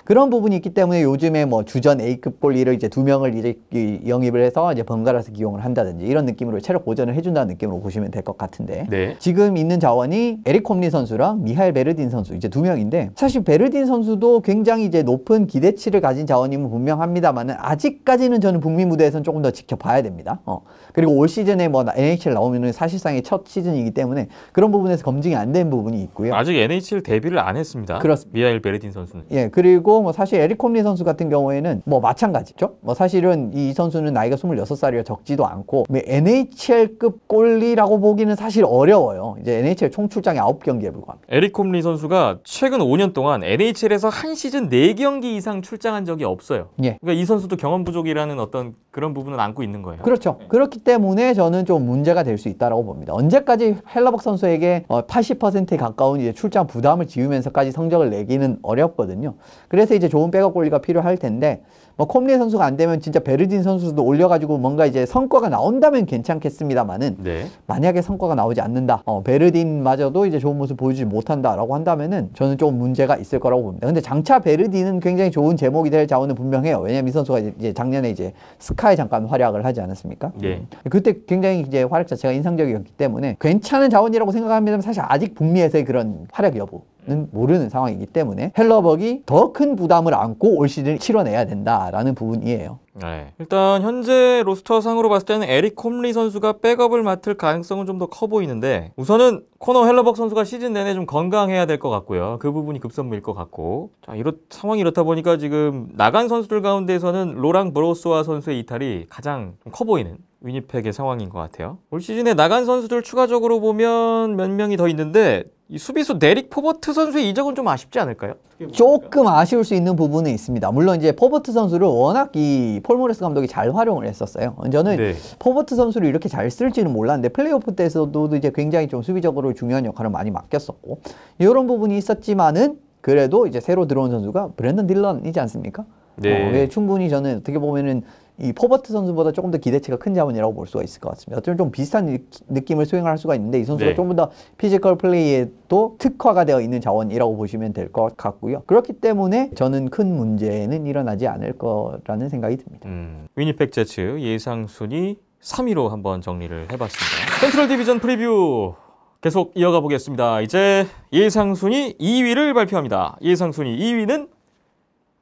그런 부분이 있기 때문에 요즘에 뭐 주전 A급 볼리를 이제 두 명을 이제 영입을 해서 이제 번갈아서 기용을 한다든지 이런 느낌으로 체력 보전을 해준다는 느낌으로 보시면 될 것 같은데 네. 지금 있는 자원이 에릭 콤리 선수랑 미하일 베르딘 선수 이제 두 명인데 사실 베르딘 선수도 굉장히 이제 높은 기대치를 가진 자원임은 분명합니다만은 아직까지는 저는 북미 무대에서 조금 더 지켜봐야 됩니다. 어. 그리고 올 시즌에 뭐 NHL 나오면은 사실상의 첫 시즌이기 때문에 그런 부분에서 검증이 안 된 부분이 있고요. 아직 NHL 데뷔를 안 했습니다. 그렇습니다. 미하일 베르딘 선수는. 예 그리고 뭐 사실 에릭 콤리 선수 같은 경우에는 뭐 마찬가지죠. 뭐 사실은 이 선수는 나이가 26살이라 적지도 않고 뭐 NHL급 골리라고 보기는 사실 어려워요. 이제 NHL 총 출장이 9경기에 불과합니다. 에릭 콤리 선수가 최근 5년 동안 NHL에서 한 시즌 4경기 이상 출장한 적이 없어요. 예. 그러니까 이 선수도 경험 부족이라는 어떤 그런 부분은 안고 있는 거예요. 그렇죠. 예. 그렇기 때문에 저는 좀 문제가 될 수 있다고 봅니다. 언제까지 헬러벅 선수에게 80%에 어, 가까운 이제 출장 부담을 지우면서까지 성적을 내기는 어렵거든요. 그래서 그래서 이제 좋은 백업 권리가 필요할 텐데 뭐콤리 선수가 안 되면 진짜 베르딘 선수도 올려가지고 뭔가 이제 성과가 나온다면 괜찮겠습니다만은 네. 만약에 성과가 나오지 않는다, 어, 베르딘마저도 이제 좋은 모습 보여주지 못한다라고 한다면은 저는 조금 문제가 있을 거라고 봅니다. 근데 장차 베르딘은 굉장히 좋은 제목이 될 자원은 분명해요. 왜냐면 이 선수가 이제 작년에 이제 스카이 잠깐 활약을 하지 않았습니까? 네. 음. 그때 굉장히 이제 활약 자체가 인상적이었기 때문에 괜찮은 자원이라고 생각합니다만 사실 아직 북미에서의 그런 활약 여부. 는 모르는 상황이기 때문에 헬러벅이 더 큰 부담을 안고 올 시즌을 치러내야 된다. 라는 부분이에요. 네. 일단 현재 로스터 상으로 봤을 때는 에릭 콤리 선수가 백업을 맡을 가능성은 좀 더 커 보이는데 우선은 코너 헬러벅 선수가 시즌 내내 좀 건강해야 될 것 같고요. 그 부분이 급선무일 것 같고 자 이렇 상황이 이렇다 보니까 지금 나간 선수들 가운데서는 로랑 브로스와 선수의 이탈이 가장 커 보이는 위니펙의 상황인 것 같아요. 올 시즌에 나간 선수들 추가적으로 보면 몇 명이 더 있는데 이 수비수 데릭 포버트 선수의 이적은 좀 아쉽지 않을까요? 조금 아쉬울 수 있는 부분은 있습니다. 물론 이제 포버트 선수를 워낙 이 폴모레스 감독이 잘 활용을 했었어요. 저는 네. 포버트 선수를 이렇게 잘 쓸지는 몰랐는데 플레이오프 때에서도 이제 굉장히 좀 수비적으로 중요한 역할을 많이 맡겼었고 이런 부분이 있었지만은 그래도 이제 새로 들어온 선수가 브랜든 딜런이지 않습니까? 네. 어, 예, 충분히 저는 어떻게 보면은 이 포버트 선수보다 조금 더 기대치가 큰 자원이라고 볼 수가 있을 것 같습니다. 어쩌면 좀 비슷한 느낌을 수행할 수가 있는데 이 선수가 네. 조금 더 피지컬 플레이에도 특화가 되어 있는 자원이라고 보시면 될 것 같고요. 그렇기 때문에 저는 큰 문제는 일어나지 않을 거라는 생각이 듭니다. 음, 위니펙 제츠 예상 순위 3위로 한번 정리를 해봤습니다. 센트럴 디비전 프리뷰 계속 이어가 보겠습니다. 이제 예상 순위 2위를 발표합니다. 예상 순위 2위는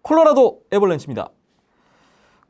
콜로라도 에벌렌치입니다.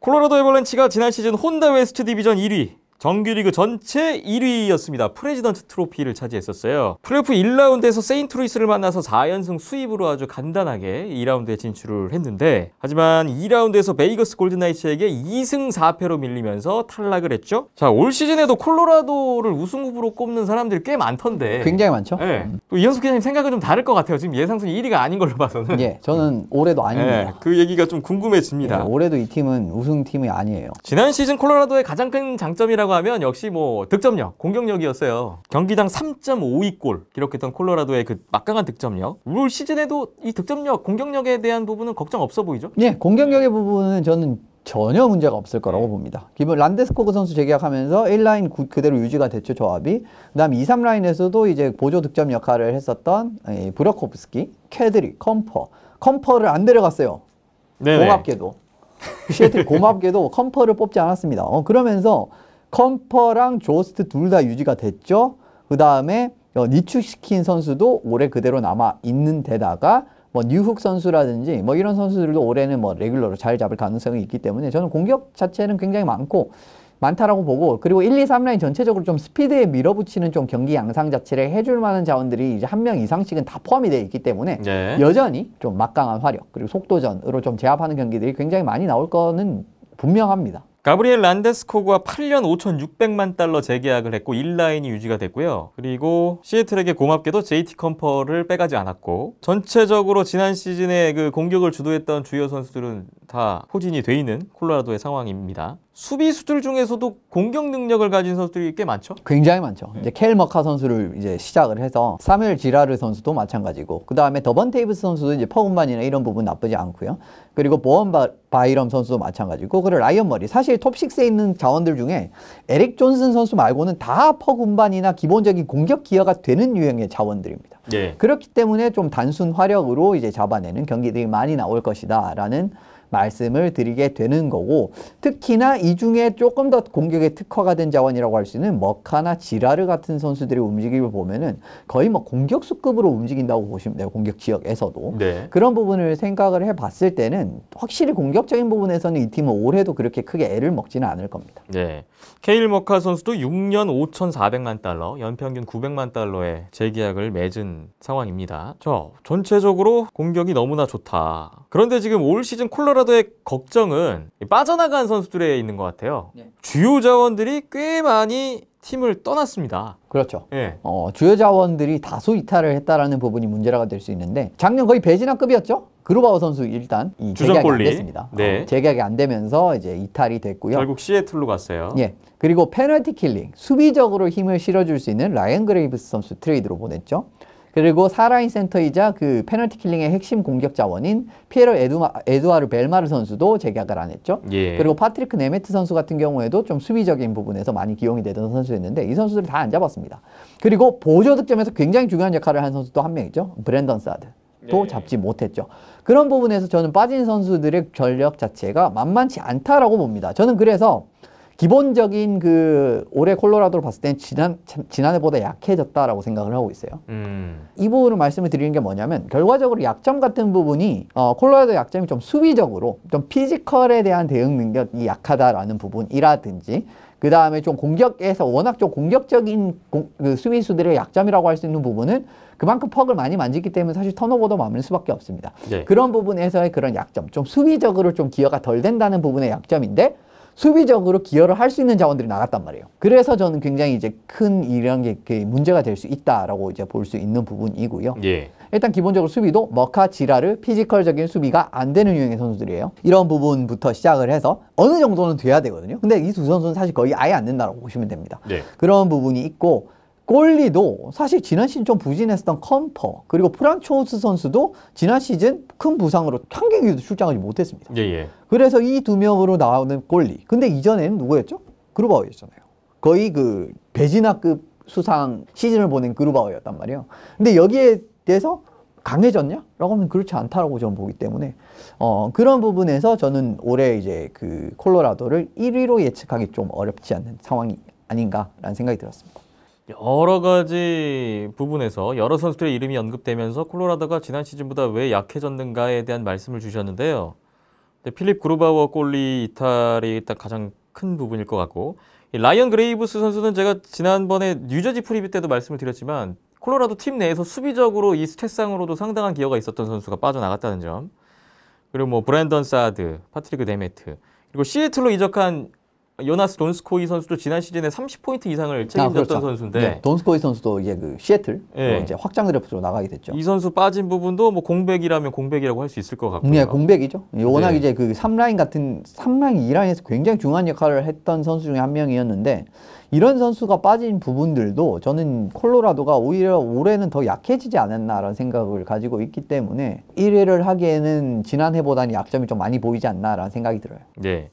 콜로라도 에버렌치가 지난 시즌 혼다 웨스트 디비전 1위, 정규리그 전체 1위였습니다. 프레지던트 트로피를 차지했었어요. 플레이오프 1라운드에서 세인트루이스를 만나서 4연승 수입으로 아주 간단하게 2라운드에 진출을 했는데 하지만 2라운드에서 베이거스 골든나이츠에게 2승 4패로 밀리면서 탈락을 했죠. 자, 올 시즌에도 콜로라도를 우승 후보로 꼽는 사람들이 꽤 많던데 굉장히 많죠. 네. 음. 또이현숙 기자님 생각은 좀 다를 것 같아요. 지금 예상순 1위가 아닌 걸로 봐서는. 예, 저는 올해도 네, 아닙니다. 네, 그 얘기가 좀 궁금해집니다. 예, 올해도 이 팀은 우승팀이 아니에요. 지난 시즌 콜로라도의 가장 큰 장점이라 포인고 하면 역시 뭐 득점력, 공격력이었어요. 경기당 3.52골 기록했던 콜로라도의 그 막강한 득점력. 올 시즌에도 이 득점력, 공격력에 대한 부분은 걱정 없어 보이죠? 예, 공격력의 부분은 저는 전혀 문제가 없을 거라고 봅니다. 기본 란데스코그 선수 재계약하면서 1라인 구, 그대로 유지가 됐죠, 조합이. 그다음 2, 3라인에서도 이제 보조 득점 역할을 했었던 예, 브로코프스키, 캐드리, 컴퍼. 컴퍼를 안 데려갔어요. 네네. 고맙게도. 시애틀 고맙게도 컴퍼를 뽑지 않았습니다. 어, 그러면서 컴퍼랑 조스트 둘 다 유지가 됐죠. 그 다음에 어, 니축시킨 선수도 올해 그대로 남아 있는 데다가 뭐 뉴훅 선수라든지 뭐 이런 선수들도 올해는 뭐 레귤러로 잘 잡을 가능성이 있기 때문에 저는 공격 자체는 굉장히 많고 많다라고 보고 그리고 1, 2, 3라인 전체적으로 좀 스피드에 밀어붙이는 좀 경기 양상 자체를 해줄 만한 자원들이 이제 한 명 이상씩은 다 포함이 돼 있기 때문에 네. 여전히 좀 막강한 화력 그리고 속도전으로 좀 제압하는 경기들이 굉장히 많이 나올 거는 분명합니다. 가브리엘 란데스코그와 8년 5,600만 달러 재계약을 했고 1라인이 유지가 됐고요. 그리고 시애틀에게 고맙게도 JT 컴퍼를 빼가지 않았고 전체적으로 지난 시즌에 그 공격을 주도했던 주요 선수들은 다 포진이 돼 있는 콜로라도의 상황입니다. 수비수출 중에서도 공격 능력을 가진 선수들이 꽤 많죠? 굉장히 많죠. 네. 이제 켈 머카 선수를 이제 시작을 해서 사멜 지라르 선수도 마찬가지고 그 다음에 더번 테이브스 선수도 이제 퍼운반이나 이런 부분 나쁘지 않고요. 그리고 보원 바이럼 선수도 마찬가지고 그리고 라이언 머리 사실 톱6에 있는 자원들 중에 에릭 존슨 선수 말고는 다 퍼군반이나 기본적인 공격 기여가 되는 유형의 자원들입니다. 네. 그렇기 때문에 좀 단순 화력으로 이제 잡아내는 경기들이 많이 나올 것이다 라는 말씀을 드리게 되는 거고 특히나 이 중에 조금 더 공격에 특화가 된 자원이라고 할 수 있는 머카나 지라르 같은 선수들의 움직임을 보면은 거의 뭐 공격수급으로 움직인다고 보시면 돼요. 공격 지역에서도. 네. 그런 부분을 생각을 해 봤을 때는 확실히 공격적인 부분에서는 이 팀은 올해도 그렇게 크게 애를 먹지는 않을 겁니다. 네. 케일 머카 선수도 6년 5,400만 달러, 연평균 900만 달러의 재계약을 맺은 상황입니다. 저 전체적으로 공격이 너무나 좋다. 그런데 지금 올 시즌 콜로라도 콜로라도의 걱정은 빠져나간 선수들에 있는 것 같아요. 네. 주요 자원들이 꽤 많이 팀을 떠났습니다. 그렇죠. 예. 어, 주요 자원들이 다소 이탈을 했다라는 부분이 문제라가 될 수 있는데 작년 거의 배진하급이었죠. 그루바워 선수 일단 이 재계약이 안 됐습니다. 어, 네. 어, 재계약이 안 되면서 이제 이탈이 됐고요. 결국 시애틀로 갔어요. 예. 그리고 페널티 킬링 수비적으로 힘을 실어줄 수 있는 라이언 그레이브스 선수 트레이드로 보냈죠. 그리고 사라인 센터이자 그 페널티 킬링의 핵심 공격 자원인 피에로 에두마, 아르 벨마르 선수도 재계약을 안 했죠. 예. 그리고 파트리크 네메트 선수 같은 경우에도 좀 수비적인 부분에서 많이 기용이 되던 선수였는데 이 선수들을 다안 잡았습니다. 그리고 보조 득점에서 굉장히 중요한 역할을 한 선수도 한 명 있죠. 브랜던 사드. 또 예. 잡지 못했죠. 그런 부분에서 저는 빠진 선수들의 전력 자체가 만만치 않다라고 봅니다. 저는 그래서 기본적인 그 올해 콜로라도를 봤을 땐 지난 지난해보다 약해졌다라고 생각을 하고 있어요. 음. 이 부분을 말씀을 드리는 게 뭐냐면 결과적으로 약점 같은 부분이 어, 콜로라도 약점이 좀 수비적으로 좀 피지컬에 대한 대응 능력이 약하다라는 부분이라든지 그 다음에 좀 공격에서 워낙 좀 공격적인 공, 그 수비수들의 약점이라고 할 수 있는 부분은 그만큼 퍽을 많이 만지기 때문에 사실 턴오버도 많을 수밖에 없습니다. 네. 그런 부분에서의 그런 약점, 좀 수비적으로 좀 기여가 덜 된다는 부분의 약점인데 수비적으로 기여를 할 수 있는 자원들이 나갔단 말이에요. 그래서 저는 굉장히 이제 큰 이런 게 문제가 될 수 있다라고 이제 볼 수 있는 부분이고요. 예. 일단 기본적으로 수비도 머카, 지라를 피지컬적인 수비가 안 되는 유형의 선수들이에요. 이런 부분부터 시작을 해서 어느 정도는 돼야 되거든요. 근데 이 두 선수는 사실 거의 아예 안 된다고 보시면 됩니다. 예. 그런 부분이 있고 골리도 사실 지난 시즌 좀 부진했던 컴퍼 그리고 프란초스 선수도 지난 시즌 큰 부상으로 한경기도 출장하지 못했습니다. 예, 예. 그래서 이 두 명으로 나오는 골리. 근데 이전에는 누구였죠? 그루바우였잖아요. 거의 그 베지나급 수상 시즌을 보낸 그루바우였단 말이에요. 근데 여기에 대해서 강해졌냐? 라고 하면 그렇지 않다라고 저는 보기 때문에 어, 그런 부분에서 저는 올해 이제 그 콜로라도를 1위로 예측하기 좀 어렵지 않은 상황이 아닌가라는 생각이 들었습니다. 여러 가지 부분에서 여러 선수들의 이름이 언급되면서 콜로라도가 지난 시즌보다 왜 약해졌는가에 대한 말씀을 주셨는데요. 필립 그루바워 골리 이탈이 일단 가장 큰 부분일 것 같고 라이언 그레이브스 선수는 제가 지난번에 뉴저지 프리뷰 때도 말씀을 드렸지만 콜로라도 팀 내에서 수비적으로 이 스탯상으로도 상당한 기여가 있었던 선수가 빠져나갔다는 점 그리고 뭐 브랜던 사드, 파트리크 데메트 그리고 시애틀로 이적한 요나스 돈스코이 선수도 지난 시즌에 30포인트 이상을 책임졌던 아, 그렇죠. 선수인데 네, 돈스코이 선수도 이제 그 시애틀 네. 이제 확장 드래프트로 나가게 됐죠. 이 선수 빠진 부분도 뭐 공백이라면 공백이라고 할 수 있을 것 같고요. 네, 공백이죠. 네. 워낙 네. 이제 그 3라인 같은 3라인 2라인에서 굉장히 중요한 역할을 했던 선수 중에 한 명이었는데 이런 선수가 빠진 부분들도 저는 콜로라도가 오히려 올해는 더 약해지지 않았나라는 생각을 가지고 있기 때문에 1위를 하기에는 지난해보다는 약점이 좀 많이 보이지 않나라는 생각이 들어요. 네.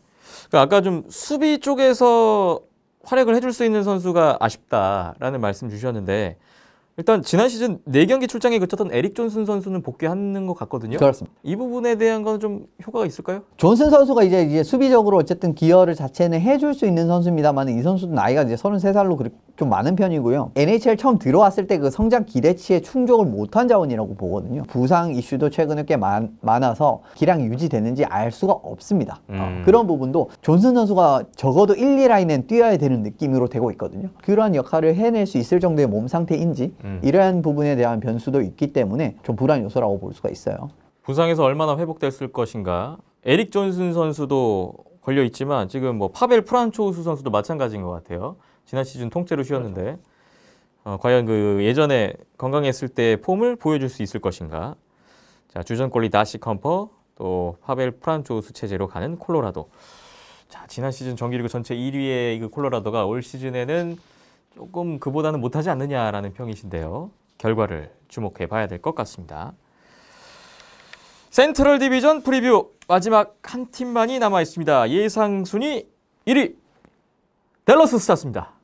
그러니까 아까 좀 수비 쪽에서 활약을 해줄 수 있는 선수가 아쉽다라는 말씀 주셨는데 일단 지난 시즌 4경기 출장에 그쳤던 에릭 존슨 선수는 복귀하는 것 같거든요. 그렇습니다. 이 부분에 대한 건 좀 효과가 있을까요? 존슨 선수가 이제, 이제 수비적으로 어쨌든 기여를 자체는 해줄 수 있는 선수입니다만 이 선수도 나이가 이제 33살로 좀 많은 편이고요. NHL 처음 들어왔을 때 그 성장 기대치에 충족을 못한 자원이라고 보거든요. 부상 이슈도 최근에 꽤 많, 많아서 기량 이 유지되는지 알 수가 없습니다. 음. 어, 그런 부분도 존슨 선수가 적어도 1, 2라인은 뛰어야 되는 느낌으로 되고 있거든요. 그러한 역할을 해낼 수 있을 정도의 몸 상태인지 음. 이러한 부분에 대한 변수도 있기 때문에 좀 불안 요소라고 볼 수가 있어요. 부상에서 얼마나 회복됐을 것인가? 에릭 존슨 선수도 걸려 있지만 지금 뭐 파벨 프란초우스 선수도 마찬가지인 것 같아요. 지난 시즌 통째로 그렇죠. 쉬었는데 어, 과연 그 예전에 건강했을 때 폼을 보여줄 수 있을 것인가? 자 주전골리 다시 컴퍼 또 파벨 프란조 수체제로 가는 콜로라도. 자 지난 시즌 정규리그 전체 1위의 그 콜로라도가 올 시즌에는 조금 그보다는 못하지 않느냐라는 평이신데요. 결과를 주목해 봐야 될 것 같습니다. 센트럴 디비전 프리뷰 마지막 한 팀만이 남아 있습니다. 예상 순위 1위 델러스 스타스입니다.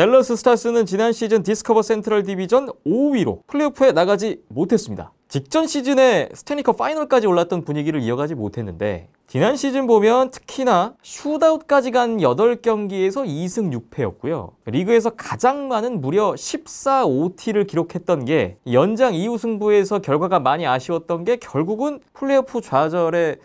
댈러스 스타스는 지난 시즌 디스커버 센트럴 디비전 5위로 플레이오프에 나가지 못했습니다. 직전 시즌에 스테니커 파이널까지 올랐던 분위기를 이어가지 못했는데 지난 시즌 보면 특히나 슈다웃까지 간 8경기에서 2승 6패였고요. 리그에서 가장 많은 무려 14 OT를 기록했던 게 연장 2우 승부에서 결과가 많이 아쉬웠던 게 결국은 플레이오프 좌절에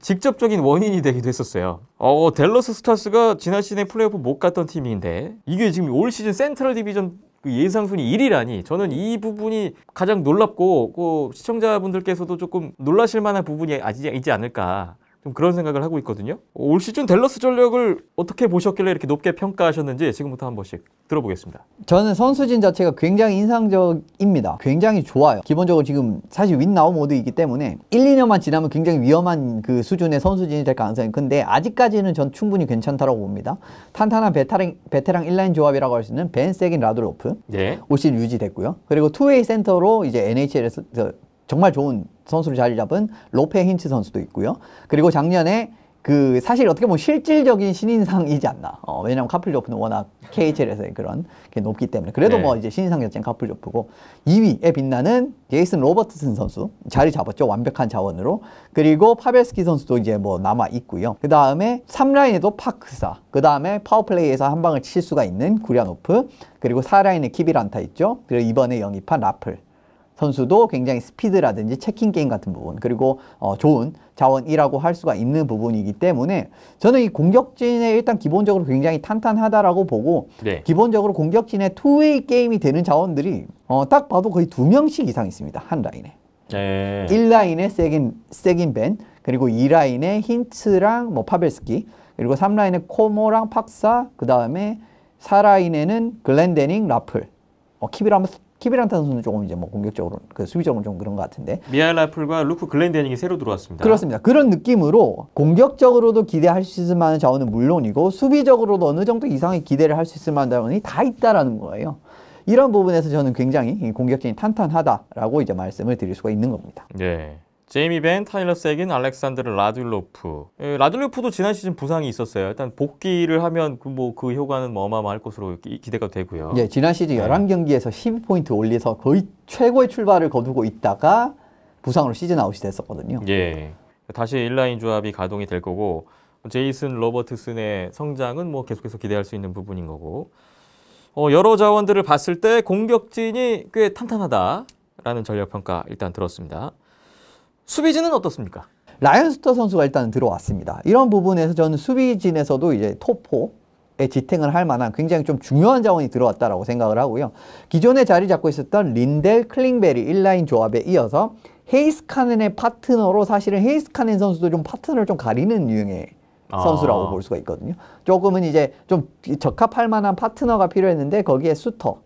직접적인 원인이 되기도 했었어요. 어, 델러스 스타스가 지난 시즌에 플레이오프 못 갔던 팀인데 이게 지금 올 시즌 센트럴 디비전 그 예상순위 1위라니 저는 이 부분이 가장 놀랍고 그 시청자분들께서도 조금 놀라실 만한 부분이 아직있지 않을까 좀 그런 생각을 하고 있거든요. 올 시즌 댈러스 전력을 어떻게 보셨길래 이렇게 높게 평가하셨는지 지금부터 한 번씩 들어보겠습니다. 저는 선수진 자체가 굉장히 인상적입니다. 굉장히 좋아요. 기본적으로 지금 사실 윈나우 모드이기 때문에 1, 2년만 지나면 굉장히 위험한 그 수준의 선수진이 될 가능성이 큰데 아직까지는 전 충분히 괜찮다고 봅니다. 탄탄한 베테랑, 베테랑 1라인 조합이라고 할 수 있는 벤세긴 라돌로프 예. 네. 올 시즌 유지됐고요. 그리고 투웨이 센터로 이제 NHL에서 정말 좋은 선수를 자리 잡은 로페 힌츠 선수도 있고요. 그리고 작년에 그 사실 어떻게 보면 실질적인 신인상이지 않나. 어, 왜냐하면 카플조프는 워낙 KHL에서의 그런 게 높기 때문에 그래도 네. 뭐 이제 신인상 자체는 카플조프고 2위에 빛나는 제이슨 로버트슨 선수 자리 잡았죠 완벽한 자원으로 그리고 파벨스키 선수도 이제 뭐 남아 있고요. 그 다음에 3라인에도 파크사 그 다음에 파워플레이에서 한 방을 칠 수가 있는 구리아노프 그리고 4라인에 키비란타 있죠. 그리고 이번에 영입한 라플 선수도 굉장히 스피드라든지 체킹 게임 같은 부분 그리고 어, 좋은 자원이라고 할 수가 있는 부분이기 때문에 저는 이 공격진에 일단 기본적으로 굉장히 탄탄하다라고 보고 네. 기본적으로 공격진의 투웨이 게임이 되는 자원들이 어, 딱 봐도 거의 두 명씩 이상 있습니다 한 라인에 네. 1라인에 세긴 세긴 벤 그리고 2라인에 힌츠랑 뭐 파벨스키 그리고 3라인에 코모랑 팍사 그 다음에 4라인에는 글렌데닝 라플 어, 뭐 키비라면 키비란타 선수는 조금 이제 뭐 공격적으로 그 수비적으로 좀 그런 것 같은데 미알 라플과 루크 글렌데닝이 새로 들어왔습니다. 그렇습니다. 그런 느낌으로 공격적으로도 기대할 수 있을 만한 자원은 물론이고 수비적으로도 어느 정도 이상의 기대를 할 수 있을 만한 자원이 다 있다라는 거예요. 이런 부분에서 저는 굉장히 공격적인 탄탄하다라고 이제 말씀을 드릴 수가 있는 겁니다. 네. 제이미 벤, 타일러 세긴, 알렉산드르 라듈로프라듈로프도 예, 지난 시즌 부상이 있었어요. 일단 복귀를 하면 그뭐그 뭐 그 효과는 뭐 어마어마할 것으로 기, 대가 되고요. 예, 지난 시즌 네. 11경기에서 12포인트 올려서 거의 최고의 출발을 거두고 있다가 부상으로 시즌 아웃이 됐었거든요. 예. 다시 일라인 조합이 가동이 될 거고 제이슨 로버트슨의 성장은 뭐 계속해서 기대할 수 있는 부분인 거고 어, 여러 자원들을 봤을 때 공격진이 꽤 탄탄하다라는 전력 평가 일단 들었습니다. 수비진은 어떻습니까? 라이언스터 선수가 일단 들어왔습니다. 이런 부분에서 저는 수비진에서도 이제 토포 에 지탱을 할 만한 굉장히 좀 중요한 자원이 들어왔다라고 생각을 하고요. 기존에 자리 잡고 있었던 린델 클링베리 1라인 조합에 이어서 헤이스카넨의 파트너로 사실은 헤이스카넨 선수도 좀 파트너를 좀 가리는 유형의 아. 선수라고 아. 볼 수가 있거든요. 조금은 이제 좀 적합할 만한 파트너가 필요했는데 거기에 수터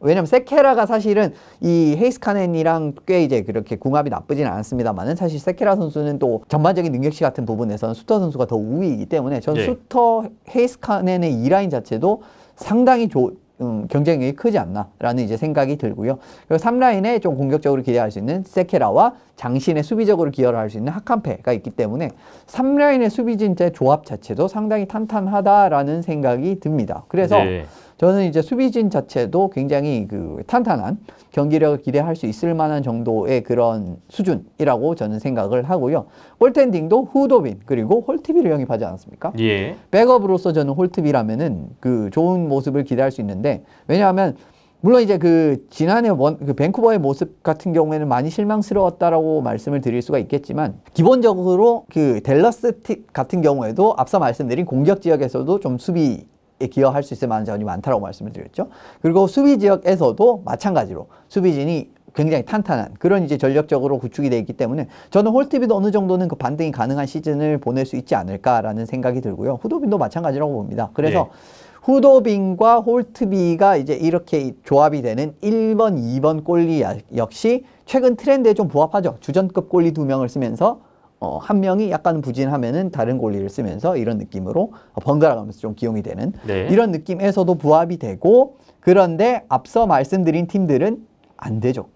왜냐면 세케라가 사실은 이 헤이스카넨이랑 꽤 이제 그렇게 궁합이 나쁘진 않았습니다만은 사실 세케라 선수는 또 전반적인 능력치 같은 부분에서는 수터 선수가 더 우위이기 때문에 전 예. 수터 헤이스카넨의 이라인 자체도 상당히 좋 음, 경쟁력이 크지 않나라는 이제 생각이 들고요. 그리고 3라인에 좀 공격적으로 기대할 수 있는 세케라와 장신의 수비적으로 기여를 할 수 있는 학한패가 있기 때문에 3라인의 수비진의 조합 자체도 상당히 탄탄하다라는 생각이 듭니다. 그래서 네. 저는 이제 수비진 자체도 굉장히 그 탄탄한 경기력을 기대할 수 있을 만한 정도의 그런 수준이라고 저는 생각을 하고요. 볼텐딩도 후도빈 그리고 홀트비를 영입하지 않았습니까? 예. 백업으로서 저는 홀트비라면은 그 좋은 모습을 기대할 수 있는데 왜냐하면 물론 이제 그 지난해 원, 그 밴쿠버의 모습 같은 경우에는 많이 실망스러웠다라고 말씀을 드릴 수가 있겠지만 기본적으로 그 델러스 틱 같은 경우에도 앞서 말씀드린 공격 지역에서도 좀 수비 기여할 수 있을 만한 자원이 많다고 말씀을 드렸죠. 그리고 수비 지역에서도 마찬가지로 수비진이 굉장히 탄탄한 그런 이제 전력적으로 구축이 되어 있기 때문에 저는 홀티비도 어느 정도는 그 반등이 가능한 시즌을 보낼 수 있지 않을까라는 생각이 들고요. 후도빈도 마찬가지라고 봅니다. 그래서 예. 후도빈과 홀트비가 이제 이렇게 조합이 되는 1번, 2번 꼴리 역시 최근 트렌드에 좀 부합하죠. 주전급 꼴리두 명을 쓰면서 어, 한 명이 약간 부진하면은 다른 권리를 쓰면서 이런 느낌으로 번갈아가면서 좀 기용이 되는 네. 이런 느낌에서도 부합이 되고 그런데 앞서 말씀드린 팀들은 안 되죠.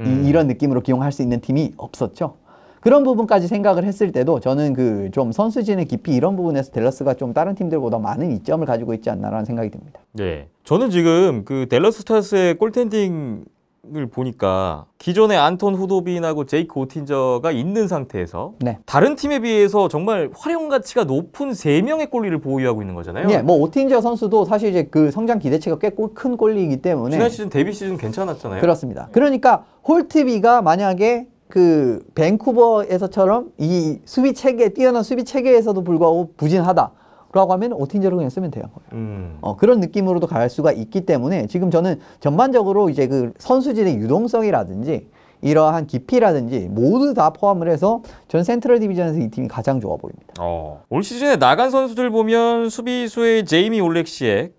음. 이, 이런 느낌으로 기용할 수 있는 팀이 없었죠. 그런 부분까지 생각을 했을 때도 저는 그 좀 선수진의 깊이 이런 부분에서 댈러스가 좀 다른 팀들보다 많은 이점을 가지고 있지 않나라는 생각이 듭니다. 네. 저는 지금 그 댈러스 스타스의 골텐딩 을 보니까 기존의 안톤 후도빈하고 제이크 오틴저가 있는 상태에서 네. 다른 팀에 비해서 정말 활용 가치가 높은 세 명의 골리를 보유하고 있는 거잖아요. 네, 뭐 오틴저 선수도 사실 이제 그 성장 기대치가 꽤 큰 골리이기 때문에 지난 시즌 데뷔 시즌 괜찮았잖아요. 그렇습니다. 그러니까 홀트비가 만약에 그 밴쿠버에서처럼 이 수비 체계 뛰어난 수비 체계에서도 불구하고 부진하다. 라고 하면 오틴저로 그냥 쓰면 돼요. 음. 어, 그런 느낌으로도 갈 수가 있기 때문에 지금 저는 전반적으로 이제 그 선수진의 유동성이라든지 이러한 깊이라든지 모두 다 포함을 해서 전 센트럴 디비전에서 이 팀이 가장 좋아 보입니다. 어, 올 시즌에 나간 선수들 보면 수비수의 제이미 올렉시에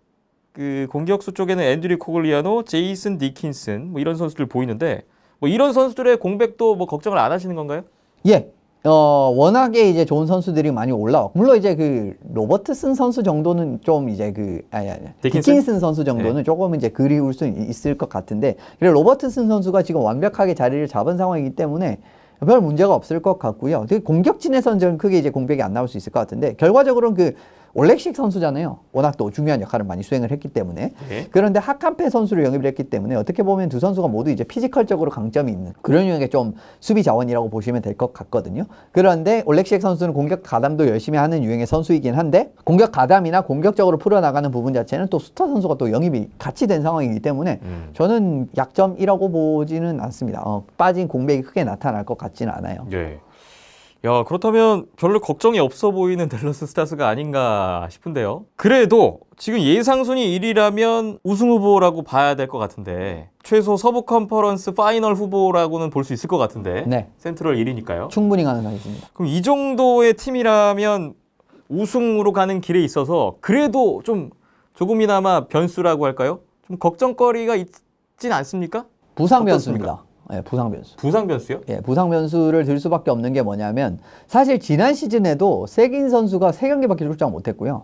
그 공격수 쪽에는 앤드류 코글리아노, 제이슨 디킨슨 뭐 이런 선수들 보이는데 뭐 이런 선수들의 공백도 뭐 걱정을 안 하시는 건가요? 예, 어, 워낙에 이제 좋은 선수들이 많이 올라와. 물론 이제 그 로버트슨 선수 정도는 좀 이제 그 아니 아니 디킨슨, 선수 정도는 네. 조금 이제 그리울 수 있을 것 같은데 그래 로버트슨 선수가 지금 완벽하게 자리를 잡은 상황이기 때문에 별 문제가 없을 것 같고요. 되게 공격진에서는 저는 크게 이제 공백이 안 나올 수 있을 것 같은데 결과적으로는 그 올렉식 선수잖아요. 워낙 또 중요한 역할을 많이 수행을 했기 때문에. 네. 그런데 하칸페 선수를 영입을 했기 때문에 어떻게 보면 두 선수가 모두 이제 피지컬적으로 강점이 있는 그런 유형의 좀 수비 자원이라고 보시면 될 것 같거든요. 그런데 올렉식 선수는 공격 가담도 열심히 하는 유형의 선수이긴 한데 공격 가담이나 공격적으로 풀어나가는 부분 자체는 또 스타 선수가 또 영입이 같이 된 상황이기 때문에 음. 저는 약점이라고 보지는 않습니다. 어, 빠진 공백이 크게 나타날 것 같지는 않아요. 네. 야, 그렇다면 별로 걱정이 없어 보이는 델러스 스타스가 아닌가 싶은데요. 그래도 지금 예상순위 1위라면 우승 후보라고 봐야 될 것 같은데 최소 서부 컨퍼런스 파이널 후보라고는 볼 수 있을 것 같은데 네. 센트럴 1위니까요. 충분히 가능하겠습니다. 그럼 이 정도의 팀이라면 우승으로 가는 길에 있어서 그래도 좀 조금이나마 변수라고 할까요? 좀 걱정거리가 있진 않습니까? 부상 변수입니다. 예, 부상 변수. 부상 변수요? 예, 부상 변수를 들 수밖에 없는 게 뭐냐면 사실 지난 시즌에도 세긴 선수가 세경기밖에 출장 못 했고요.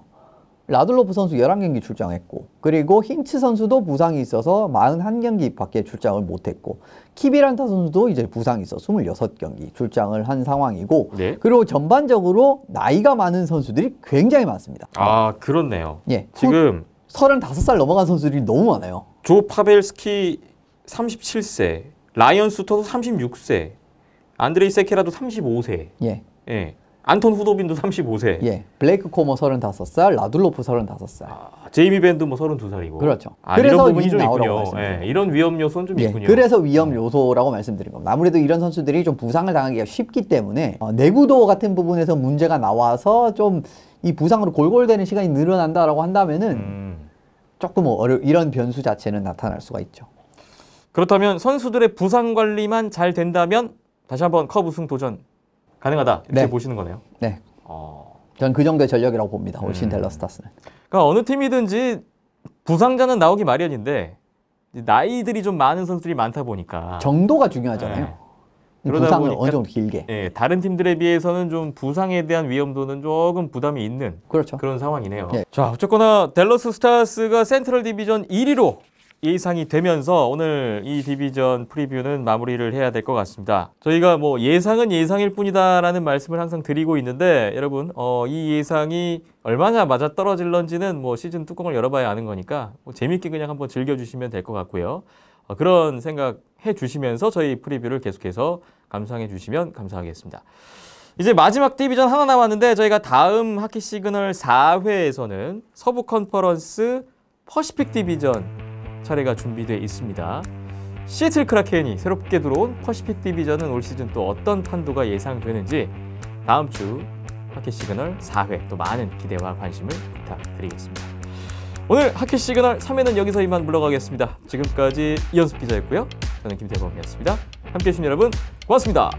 라둘로프 선수 11경기 출장했고 그리고 힌츠 선수도 부상이 있어서 41경기밖에 출장을 못했고 키비란타 선수도 이제 부상이 있어 26경기 출장을 한 상황이고 네? 그리고 전반적으로 나이가 많은 선수들이 굉장히 많습니다. 아 그렇네요. 예, 지금 35살 넘어간 선수들이 너무 많아요. 조 파벨스키 37세 라이언 스터도 36세, 안드레이 세케라도 35세. 예. 예. 안톤 후도빈도 35세. 예. 블레이크 코머 35살, 라둘로프 35살. 아, 제이미 밴드 뭐 32살이고. 그렇죠. 아, 그래서 이런 부분이 좀 있군요. 예, 이런 위험 요소는 좀 예, 있군요. 그래서 위험 음. 요소라고 말씀드린 겁니다. 아무래도 이런 선수들이 좀 부상을 당하기가 쉽기 때문에 어, 내구도 같은 부분에서 문제가 나와서 좀 이 부상으로 골골대는 시간이 늘어난다라고 한다면은 음. 조금 어려, 이런 변수 자체는 나타날 수가 있죠. 그렇다면 선수들의 부상 관리만 잘 된다면 다시 한번 컵 우승 도전 가능하다 이렇게 네. 보시는 거네요. 네. 어... 아. 전그 정도의 전력이라고 봅니다. 올시 음. 델러스타스는. 그러니까 어느 팀이든지 부상자는 나오기 마련인데 나이들이 좀 많은 선수들이 많다 보니까 정도가 중요하잖아요. 네. 그러다 보니까 어느 정도 길게. 예, 다른 팀들에 비해서는 좀 부상에 대한 위험도는 조금 부담이 있는 그렇죠. 그런 상황이네요. 네. 자, 어쨌거나 댈러스 스타스가 센트럴 디비전 1위로 예상이 되면서 오늘 이 디비전 프리뷰는 마무리를 해야 될 것 같습니다. 저희가 뭐 예상은 예상일 뿐이다라는 말씀을 항상 드리고 있는데 여러분 어, 이 예상이 얼마나 맞아 떨어질런지는 뭐 시즌 뚜껑을 열어봐야 아는 거니까 뭐 재밌게 그냥 한번 즐겨주시면 될 것 같고요. 어, 그런 생각 해주시면서 저희 프리뷰를 계속해서 감상해 주시면 감사하겠습니다. 이제 마지막 디비전 하나 남았는데 저희가 다음 하키 시그널 4회에서는 서부 컨퍼런스 퍼시픽 디비전 음. 차례가 준비돼 있습니다. 시애틀 크라켄이 새롭게 들어온 퍼시픽 디비전은 올 시즌 또 어떤 판도가 예상되는지 다음 주 하키 시그널 4회 또 많은 기대와 관심을 부탁드리겠습니다. 오늘 하키 시그널 3회는 여기서 이만 물러가겠습니다. 지금까지 이현수 기자였고요. 저는 김대범이었습니다. 함께해 주신 여러분 고맙습니다.